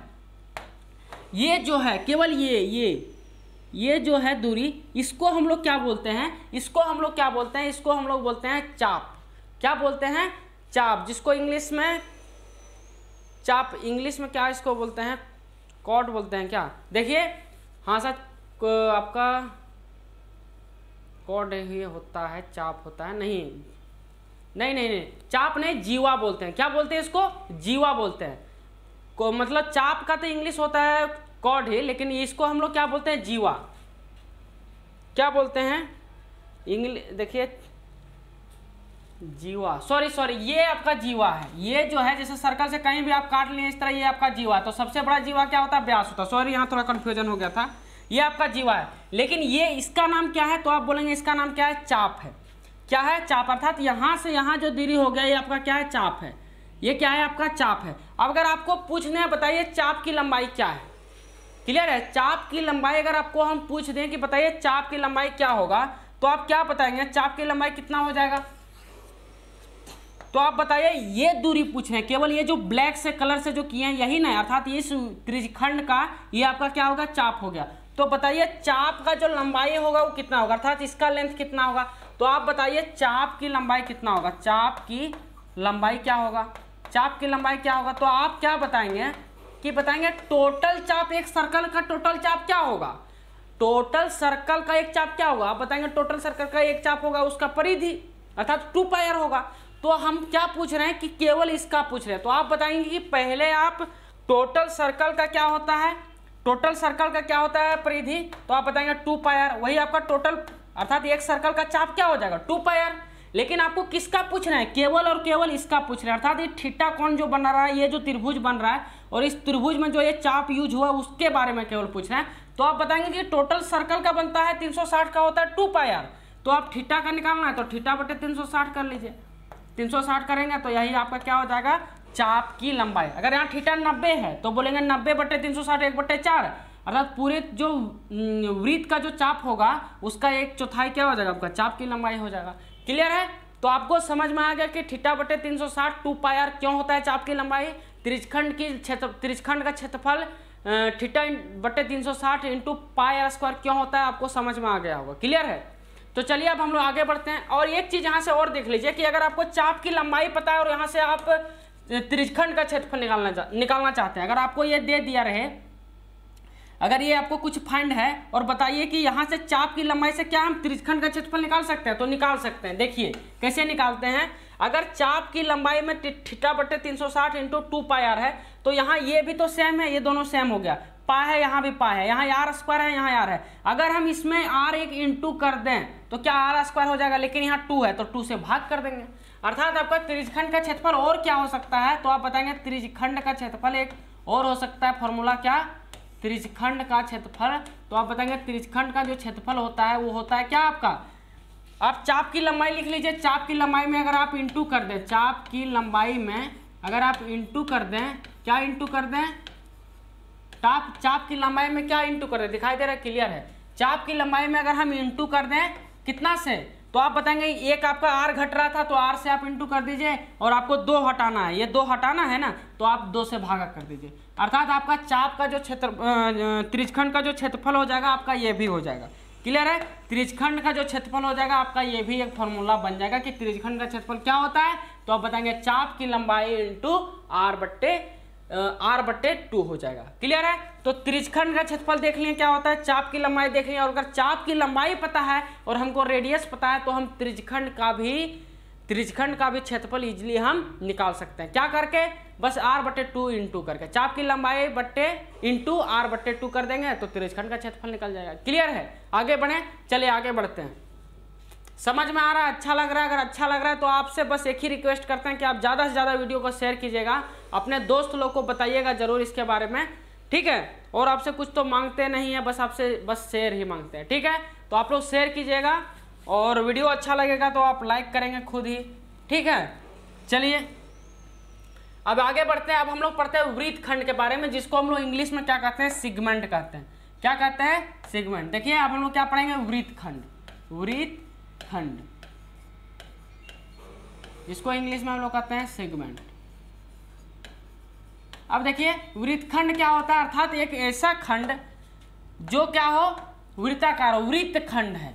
ये जो है केवल ये ये ये जो है दूरी इसको हम लोग क्या बोलते हैं इसको हम लोग क्या बोलते हैं इसको हम लोग बोलते हैं चाप क्या बोलते हैं चाप जिसको इंग्लिश में चाप इंग्लिश में क्या इसको बोलते हैं कॉर्ड बोलते हैं क्या देखिए हाँ सर आपका कॉर्ड ये होता है चाप होता है नहीं नहीं नहीं नहीं चाप नहीं जीवा बोलते हैं क्या बोलते हैं इसको जीवा बोलते हैं को मतलब चाप का तो इंग्लिश होता है कॉड ही लेकिन इसको हम लोग क्या बोलते हैं जीवा क्या बोलते हैं इंग्लिश देखिए जीवा सॉरी सॉरी ये आपका जीवा है ये जो है जैसे सर्कल से कहीं भी आप काट लिए इस तरह ये आपका जीवा तो सबसे बड़ा जीवा क्या होता है ब्यास होता है सॉरी यहाँ थोड़ा कन्फ्यूजन हो गया था ये आपका जीवा है लेकिन ये इसका नाम क्या है तो आप बोलेंगे इसका नाम क्या है चाप है क्या है चाप अर्थात यहाँ से यहाँ जो दूरी हो गया ये आपका क्या है चाप है ये क्या है आपका चाप है अब अगर आपको पूछने हैं बताइए चाप की लंबाई क्या है क्लियर है चाप की लंबाई अगर आपको हम पूछ दें कि बताइए चाप की लंबाई क्या होगा तो आप क्या बताएंगे चाप की लंबाई कितना हो जाएगा तो आप बताइए ये दूरी पूछ रहे हैं केवल ये जो ब्लैक से कलर से जो किए हैं यही ना अर्थात इस त्रिखंड का ये आपका क्या होगा चाप हो गया तो बताइए चाप का जो लंबाई होगा वो कितना होगा अर्थात इसका लेंथ कितना होगा तो आप बताइए चाप की लंबाई कितना होगा चाप की लंबाई क्या होगा चाप की लंबाई क्या होगा तो आप क्या बताएंगे कि बताएंगे टोटल चाप एक सर्कल का टोटल चाप क्या होगा टोटल सर्कल का एक चाप क्या होगा आप बताएंगे टोटल सर्कल का एक चाप होगा उसका परिधि अर्थात टू पायर होगा तो हम क्या पूछ रहे हैं कि केवल इसका पूछ रहे हैं तो आप बताएंगे कि पहले आप टोटल सर्कल का क्या होता है टोटल सर्कल का क्या होता है परिधि तो आप बताएंगे टू पायर वही आपका टोटल अर्थात एक सर्कल का चाप क्या हो जाएगा टू पायर लेकिन आपको किसका पूछ रहे हैं केवल और केवल इसका पूछ रहे हैं अर्थात ये ठीटा कौन जो बन रहा है ये जो त्रिभुज बन रहा है और इस त्रिभुज में जो ये चाप यूज हुआ उसके बारे में केवल पूछ रहे हैं तो आप बताएंगे कि टोटल सर्कल का बनता है 360 का होता है टू पायर तो आप ठीटा का निकालना है तो ठीटा बटे 360 कर लीजिए 360 करेंगे तो यही आपका क्या हो जाएगा चाप की लंबाई अगर यहाँ ठीटा नब्बे है तो बोलेंगे नब्बे बटे तीन सौ साठ एक बटे चार अर्थात पूरे जो वृत्त का जो चाप होगा उसका एक चौथाई क्या हो जाएगा आपका चाप की लंबाई हो जाएगा क्लियर है तो आपको समझ में आ गया कि थीटा बटे तीन सौ साठ टू पायर क्यों होता है चाप की लंबाई त्रिजखंड की क्षेत्र त्रिजखंड का क्षेत्रफल थीटा बटे तीन सौ साठ इंटू पायर स्क्वायर क्यों होता है आपको समझ में आ गया होगा क्लियर है तो चलिए अब हम लोग आगे बढ़ते हैं और एक चीज़ यहाँ से और देख लीजिए कि अगर आपको चाप की लंबाई पता है और यहाँ से आप त्रिजखंड का क्षेत्रफल निकालना निकालना चाहते हैं अगर आपको ये दे दिया रहे अगर ये आपको कुछ फंड है और बताइए कि यहाँ से चाप की लंबाई से क्या हम त्रिजखंड का क्षेत्रफल निकाल सकते हैं तो निकाल सकते हैं देखिए कैसे निकालते हैं अगर चाप की लंबाई में ठिटा बट्टे तीन सौ साठ इंटू टू पाई आर है तो यहाँ ये भी तो सेम है ये दोनों सेम हो गया पा है यहाँ भी पा है यहाँ आर स्क्वायर है यहाँ आर है अगर हम इसमें आर एक इंटू कर दें तो क्या आर स्क्वायर हो जाएगा लेकिन यहाँ टू है तो टू से भाग कर देंगे अर्थात आपका त्रिजखंड का क्षेत्रफल और क्या हो सकता है तो आप बताएंगे त्रिजखंड का क्षेत्रफल एक और हो सकता है फॉर्मूला क्या त्रिजखंड का क्षेत्रफल तो आप बताएंगे त्रिजखंड का जो क्षेत्रफल होता है वो होता है क्या आपका आप चाप की लंबाई लिख लीजिए चाप की लंबाई में अगर आप इंटू कर दें चाप की लंबाई में अगर आप इंटू कर दें क्या इंटू कर दें टाप चाप की लंबाई में क्या इंटू कर दें दिखाई दे रहा है क्लियर है चाप की लंबाई में अगर हम इंटू कर दें कितना से तो आप बताएंगे एक आपका आर घट रहा था तो आर से आप इंटू कर दीजिए और आपको दो हटाना है ये दो हटाना है ना तो आप दो से भागा कर दीजिए अर्थात आपका चाप का जो क्षेत्र त्रिजखंड का जो क्षेत्रफल हो जाएगा आपका ये भी हो जाएगा क्लियर है त्रिजखंड का जो क्षेत्रफल हो जाएगा आपका ये भी एक फॉर्मूला बन जाएगा कि त्रिजखंड का क्षेत्रफल क्या होता है तो आप बताएंगे चाप की लंबाई इंटू आर बट्टे आर बट्टे टू हो जाएगा क्लियर है तो त्रिजखंड का क्षेत्रफल देख लिए क्या होता है चाप की लंबाई देख लिए और अगर चाप की लंबाई पता है और हमको रेडियस पता है तो हम त्रिजखंड का भी त्रिजखंड का भी क्षेत्रफल इजिली हम निकाल सकते हैं क्या करके बस आर बट्टे टू इंटू करके चाप की लंबाई बट्टे इंटू आर बट्टे टू कर देंगे तो त्रिजखंड का क्षेत्रफल निकल जाएगा क्लियर है आगे बढ़े चले आगे बढ़ते हैं समझ में आ रहा है अच्छा लग रहा है अगर अच्छा लग रहा है तो आपसे बस एक ही रिक्वेस्ट करते हैं कि आप ज़्यादा से ज़्यादा वीडियो को शेयर कीजिएगा अपने दोस्त लोग को बताइएगा ज़रूर इसके बारे में ठीक है और आपसे कुछ तो मांगते नहीं है बस आपसे बस शेयर ही मांगते हैं ठीक है तो आप लोग शेयर कीजिएगा और वीडियो अच्छा लगेगा तो आप लाइक करेंगे खुद ही ठीक है चलिए अब आगे बढ़ते हैं अब हम लोग पढ़ते हैं वृत्त खंड के बारे में जिसको हम लोग इंग्लिश में क्या कहते हैं सिगमेंट कहते हैं क्या कहते हैं सिगमेंट देखिए अब हम लोग क्या पढ़ेंगे वृत्त खंड वृत्त खंड जिसको इंग्लिश में हम लोग कहते हैं सेगमेंट अब देखिए वृत्तखंड क्या होता है अर्थात एक ऐसा खंड जो क्या हो वृत्ताकार वृत्त खंड है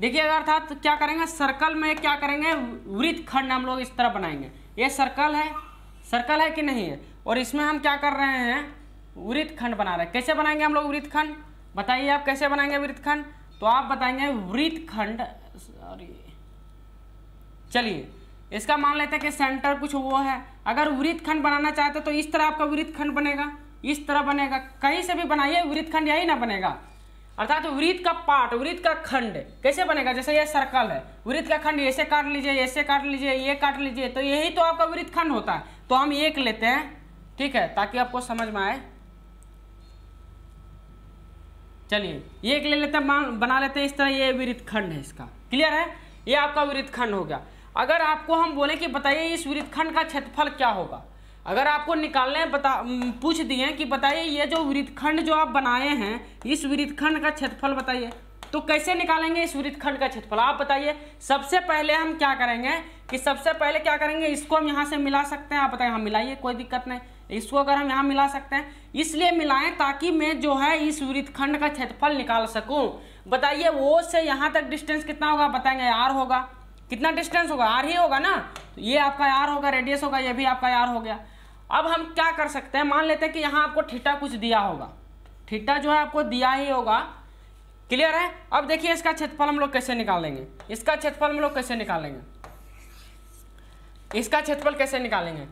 देखिए अगर अर्थात क्या करेंगे सर्कल में क्या करेंगे वृत्त खंड हम लोग इस तरह बनाएंगे ये सर्कल है सर्कल है कि नहीं है और इसमें हम क्या कर रहे हैं वृत्त खंड बना रहे हैं कैसे बनाएंगे हम लोग वृत्त खंड बताइए आप कैसे बनाएंगे वृत्त खंड तो आप बताएंगे वृत्त खंड सॉरी चलिए इसका मान लेते हैं कि सेंटर कुछ वो है अगर वृत्त खंड बनाना चाहते तो इस तरह आपका वृत्त खंड बनेगा इस तरह बनेगा कहीं से भी बनाइए वृत्त खंड यही ना बनेगा अर्थात वृत्त का पार्ट वृत्त का खंड कैसे बनेगा जैसे ये सर्कल है वृत्त का खंड ऐसे काट लीजिए ऐसे काट लीजिए ये काट लीजिए तो यही तो आपका वृत्त खंड होता है तो हम एक लेते हैं ठीक है ताकि आपको समझ में आए चलिए एक ले लेते हैं बना लेते हैं इस तरह ये वृत्त खंड है इसका क्लियर है ये आपका वृत्त खंड हो गया अगर आपको हम बोले कि बताइए इस वृत्त खंड का क्षेत्रफल क्या होगा अगर आपको निकालने बता पूछ दिए कि बताइए ये जो वृत्तखंड जो आप बनाए हैं इस वृत्तखंड का क्षेत्रफल बताइए तो कैसे निकालेंगे इस वृत्तखंड का क्षेत्रफल आप बताइए सबसे पहले हम क्या करेंगे कि सबसे पहले क्या करेंगे इसको हम यहाँ से मिला सकते हैं आप बताइए हम हाँ, मिलाइए कोई दिक्कत नहीं इसको अगर हम यहाँ मिला सकते हैं इसलिए मिलाएं ताकि मैं जो है इस वृत्तखंड का क्षेत्रफल निकाल सकूँ बताइए वो से यहाँ तक डिस्टेंस कितना होगा बताएंगे आर होगा कितना डिस्टेंस होगा आर ही होगा ना तो ये आपका आर होगा रेडियस होगा ये भी आपका आर हो गया अब हम क्या कर सकते हैं मान लेते हैं कि यहाँ आपको ठीटा कुछ दिया होगा ठीटा जो है आपको दिया ही होगा क्लियर है अब देखिए इसका क्षेत्रफल हम लोग कैसे निकालेंगे इसका क्षेत्रफल हम लोग कैसे निकालेंगे इसका क्षेत्रफल कैसे निकालेंगे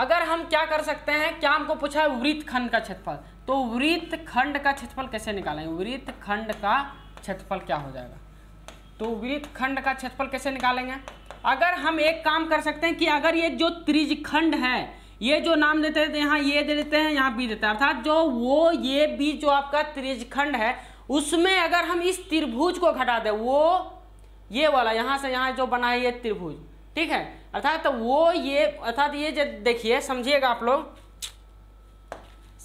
अगर हम क्या कर सकते हैं क्या हमको पूछा है वृत्त खंड का क्षेत्रफल तो वृत्त खंड का क्षेत्रफल कैसे निकालेंगे वृत्त खंड का क्षेत्रफल क्या हो जाएगा तो वृत्त खंड का क्षेत्रफल कैसे निकालेंगे अगर हम एक काम कर सकते हैं कि अगर ये जो त्रिजखंड है ये जो नाम देते हैं यहाँ ये दे देते हैं यहाँ बी देते हैं अर्थात जो वो ये बी जो आपका त्रिजखंड है उसमें अगर हम इस त्रिभुज को घटा दें वो ये वाला यहाँ से यहाँ जो बना है ये त्रिभुज ठीक है अर्थात तो वो ये अर्थात ये जो देखिए समझिएगा आप लोग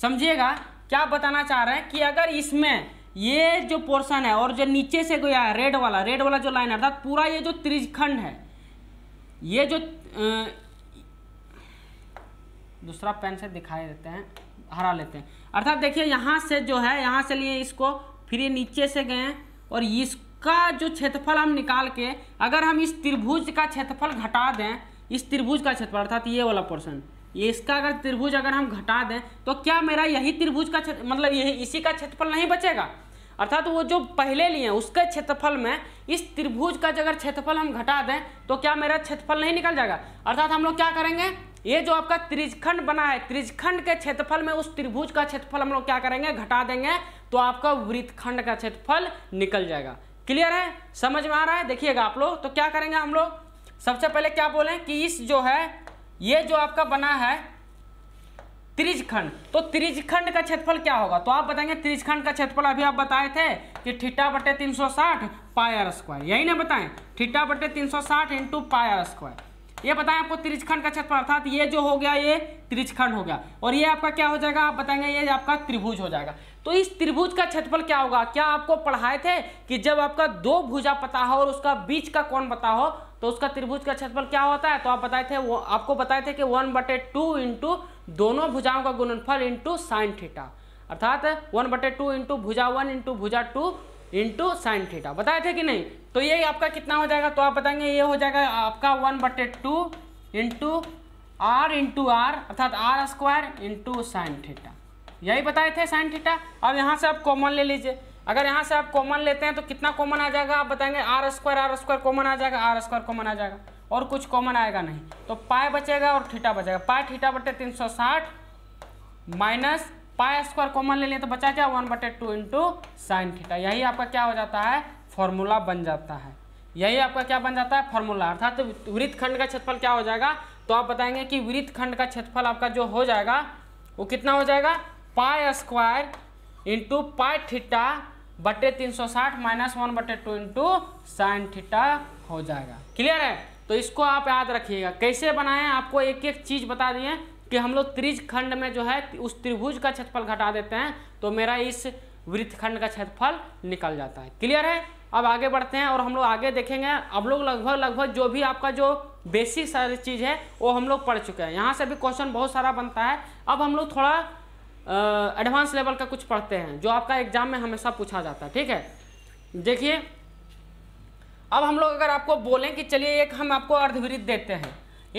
समझिएगा क्या बताना चाह रहे हैं कि अगर इसमें ये जो पोर्शन है और जो नीचे से गया है रेड वाला रेड वाला जो लाइन अर्थात पूरा ये जो त्रिजखंड है ये जो दूसरा पेन से दिखाई देते हैं हरा लेते हैं अर्थात देखिए यहाँ से जो है यहाँ से लिए इसको फिर ये नीचे से गए और इसका जो क्षेत्रफल हम निकाल के अगर हम इस त्रिभुज का क्षेत्रफल घटा दें इस त्रिभुज का क्षेत्रफल अर्थात ये वाला पोर्सन ये इसका अगर त्रिभुज अगर हम घटा दें तो क्या मेरा यही त्रिभुज का मतलब यही इसी का क्षेत्रफल नहीं बचेगा अर्थात वो जो पहले लिए हैं उसके क्षेत्रफल में इस त्रिभुज का अगर क्षेत्रफल हम घटा दें तो क्या मेरा क्षेत्रफल नहीं निकल जाएगा अर्थात हम लोग क्या करेंगे ये जो आपका त्रिजखंड बना है त्रिजखंड के क्षेत्रफल में उस त्रिभुज का क्षेत्रफल हम लोग क्या करेंगे घटा देंगे तो आपका वृत्तखंड का क्षेत्रफल निकल जाएगा क्लियर है समझ में आ रहा है देखिएगा आप लोग तो क्या करेंगे हम लोग सबसे पहले क्या बोलें कि इस जो है ये जो आपका बना है त्रिजखंड तो त्रिजखंड का क्षेत्रफल क्या होगा तो आप बताएंगे त्रिजखंड का क्षेत्रफल अभी आप बताए थे कि ठीटा बटे तीन सौ साठ पायर स्क्वायर यही ना बताएं ठीटा बटे तीन सौ साठ इंटू पायर स्क्वायर ये बताएं आपको त्रिजखंड का क्षेत्रफल अर्थात ये जो हो गया ये त्रिजखंड हो गया और ये आपका क्या हो जाएगा आप बताएंगे ये आपका त्रिभुज हो जाएगा तो इस त्रिभुज का क्षेत्रफल क्या होगा क्या आपको पढ़ाए थे कि जब आपका दो भुजा पता हो और उसका बीच का कौन पता हो तो उसका त्रिभुज का क्षेत्रफल क्या होता है तो आप बताए थे वो आपको बताए थे कि वन बटे टू इंटू दोनों भुजाओं का गुणनफल इंटू साइन थीटा अर्थात वन बटे टू इंटू भुजा वन इंटू भुजा टू इंटू साइन थीटा बताए थे कि नहीं तो ये आपका कितना हो जाएगा तो आप बताएंगे ये हो जाएगा आपका वन बटे two into r into r अर्थात r square into sine theta यही बताए थे साइन थीटा अब यहाँ से आप कॉमन ले लीजिए अगर यहाँ से आप कॉमन लेते हैं तो कितना कॉमन आ जाएगा आप बताएंगे r square r square common आ जाएगा आर स्क्वायर कॉमन आ जाएगा और कुछ कॉमन आएगा नहीं तो पाए बचेगा और ठीठा बचेगा पाए ठीठा बटे तीन सौ साठ माइनस पाए स्क्वायर कॉमन ले लिए तो बचा क्या वन बटे टू इंटू साइन थीटा यही आपका क्या हो जाता है फॉर्मूला बन जाता है यही आपका क्या बन जाता है फॉर्मूला अर्थात तो वृत्त खंड का क्षेत्रफल क्या हो जाएगा तो आप बताएंगे कि वृत्त खंड का क्षेत्रफल आपका जो हो जाएगा वो कितना हो जाएगा पाए स्क्वायर इंटू पाए थीटा बटे तीन सौ साठ माइनस वन बटे टू इंटू साइन थीटा हो जाएगा क्लियर है तो इसको आप याद रखिएगा कैसे बनाएं आपको एक एक चीज़ बता दिए कि हम लोग त्रिज खंड में जो है उस त्रिभुज का क्षेत्रफल घटा देते हैं तो मेरा इस वृत्तखंड का क्षेत्रफल निकल जाता है क्लियर है अब आगे बढ़ते हैं और हम लोग आगे देखेंगे अब लोग लगभग लगभग जो भी आपका जो बेसिक सारी चीज़ है वो हम लोग पढ़ चुके हैं यहाँ से भी क्वेश्चन बहुत सारा बनता है अब हम लोग थोड़ा एडवांस लेवल का कुछ पढ़ते हैं जो आपका एग्जाम में हमेशा पूछा जाता है ठीक है देखिए अब हम लोग अगर आपको बोलें कि चलिए एक हम आपको अर्धवृत्त देते हैं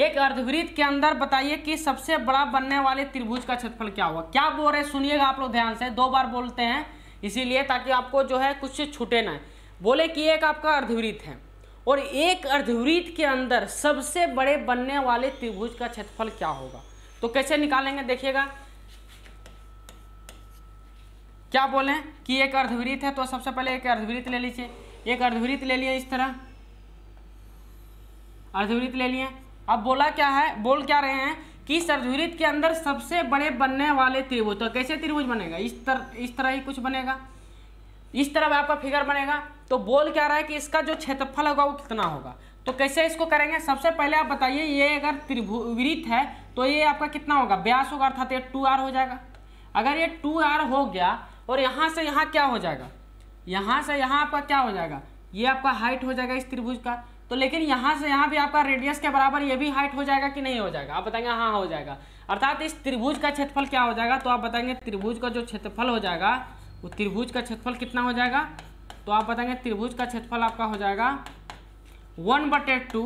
एक अर्धवृत्त के अंदर बताइए कि सबसे बड़ा बनने वाले त्रिभुज का क्षेत्रफल क्या हुआ क्या बोल रहे सुनिएगा आप लोग ध्यान से दो बार बोलते हैं इसीलिए ताकि आपको जो है कुछ छूटे ना बोले कि एक आपका अर्धवृत्त है और एक अर्धवृत्त के अंदर सबसे बड़े बनने वाले त्रिभुज का क्षेत्रफल क्या होगा तो कैसे निकालेंगे देखिएगा क्या बोले कि एक अर्धवृत्त है तो सबसे पहले एक अर्धवृत्त ले लीजिए एक अर्धवृत्त ले लिए इस तरह अर्धवृत्त ले लिए अब बोला क्या है बोल क्या रहे हैं कि इस अर्धवृत्त के अंदर सबसे बड़े बनने वाले त्रिभुज तो कैसे त्रिभुज बनेगा इस तरह इस तरह ही कुछ बनेगा इस तरह आपका फिगर बनेगा तो बोल क्या रहा है कि इसका जो क्षेत्रफल होगा वो कितना होगा तो कैसे इसको करेंगे सबसे पहले आप बताइए ये अगर त्रिभुवृत्त है तो ये आपका कितना होगा ब्यास होगा अर्थात ये टू आर हो जाएगा अगर ये टू आर हो गया और यहाँ से यहाँ क्या हो जाएगा यहाँ से यहाँ आपका क्या हो जाएगा ये आपका हाइट हो जाएगा इस त्रिभुज का तो लेकिन यहाँ से यहाँ भी आपका रेडियस के बराबर ये भी हाइट हो जाएगा कि नहीं हो जाएगा आप बताएंगे हाँ हो जाएगा अर्थात इस त्रिभुज का क्षेत्रफल क्या हो जाएगा तो आप बताएंगे त्रिभुज का जो क्षेत्रफल हो जाएगा वो त्रिभुज का क्षेत्रफल कितना हो जाएगा तो आप बताएंगे त्रिभुज का क्षेत्रफल आपका हो जाएगा वन बटे टू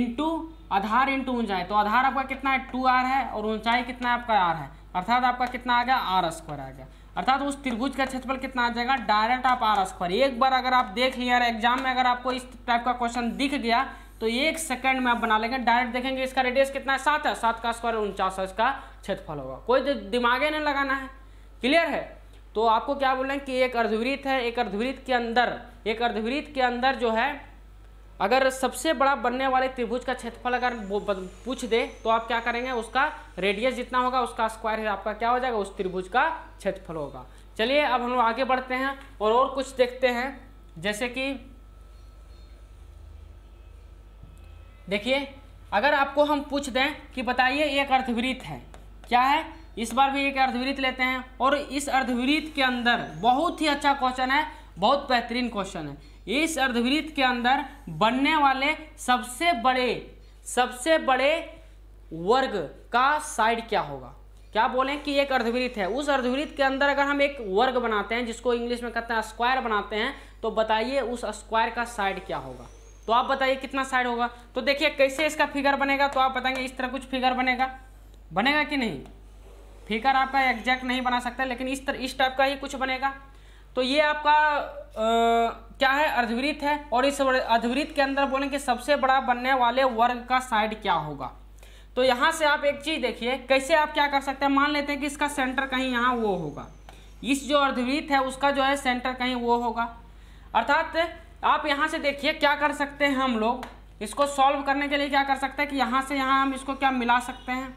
इंटू आधार इंटू ऊंचाई तो आधार आपका कितना है टू आर है और ऊंचाई कितना आपका आर है अर्थात आपका कितना आ गया आर स्क्वायर आ गया अर्थात उस त्रिभुज का क्षेत्रफल कितना आ जाएगा डायरेक्ट आप आर स्क्वायर एक बार अगर आप देख लिया यार एग्जाम में अगर आपको इस टाइप का क्वेश्चन दिख गया तो एक सेकंड में आप बना लेंगे डायरेक्ट देखेंगे इसका रेडियस कितना है सात है सात का स्क्वायर उनचास है इसका क्षेत्रफल होगा कोई दिमागे नहीं लगाना है क्लियर है तो आपको क्या बोल रहे हैं कि एक अर्धवृत्त है एक अर्धवृत्त के अंदर एक अर्धवृत्त के अंदर जो है अगर सबसे बड़ा बनने वाले त्रिभुज का क्षेत्रफल अगर पूछ दे तो आप क्या करेंगे उसका रेडियस जितना होगा उसका स्क्वायर है आपका क्या हो जाएगा उस त्रिभुज का क्षेत्रफल होगा चलिए अब हम लोग आगे बढ़ते हैं और और कुछ देखते हैं जैसे कि देखिए अगर आपको हम पूछ दें कि बताइए एक अर्धवृत्त है क्या है इस बार भी एक अर्धवृत्त लेते हैं और इस अर्धवृत्त के अंदर बहुत ही अच्छा क्वेश्चन है बहुत बेहतरीन क्वेश्चन है इस अर्धवृत्त के अंदर बनने वाले सबसे बड़े सबसे बड़े वर्ग का साइड क्या होगा क्या बोलें कि एक अर्धवृत्त है उस अर्धवृत्त के अंदर अगर हम एक वर्ग बनाते हैं जिसको इंग्लिश में कहते हैं स्क्वायर बनाते हैं तो बताइए उस स्क्वायर का साइड क्या होगा तो आप बताइए कितना साइड होगा तो देखिए कैसे इसका फिगर बनेगा तो आप बताएंगे इस तरह कुछ फिगर बनेगा बनेगा कि नहीं फिगर आपका एग्जैक्ट नहीं बना सकता लेकिन इस तरह इस टाइप का ही कुछ बनेगा तो ये आपका क्या है अर्धवृत्त है और इस अर्धवृत्त के अंदर बोलेंगे सबसे बड़ा बनने वाले वर्ग का साइड क्या होगा तो यहाँ से आप एक चीज़ देखिए कैसे आप क्या कर सकते हैं मान लेते हैं कि इसका सेंटर कहीं यहाँ वो होगा इस जो अर्धवृत्त है उसका जो है सेंटर कहीं वो होगा अर्थात आप यहाँ से देखिए क्या कर सकते हैं हम लोग इसको सॉल्व करने के लिए क्या कर सकते हैं कि यहाँ से यहाँ हम इसको क्या मिला सकते हैं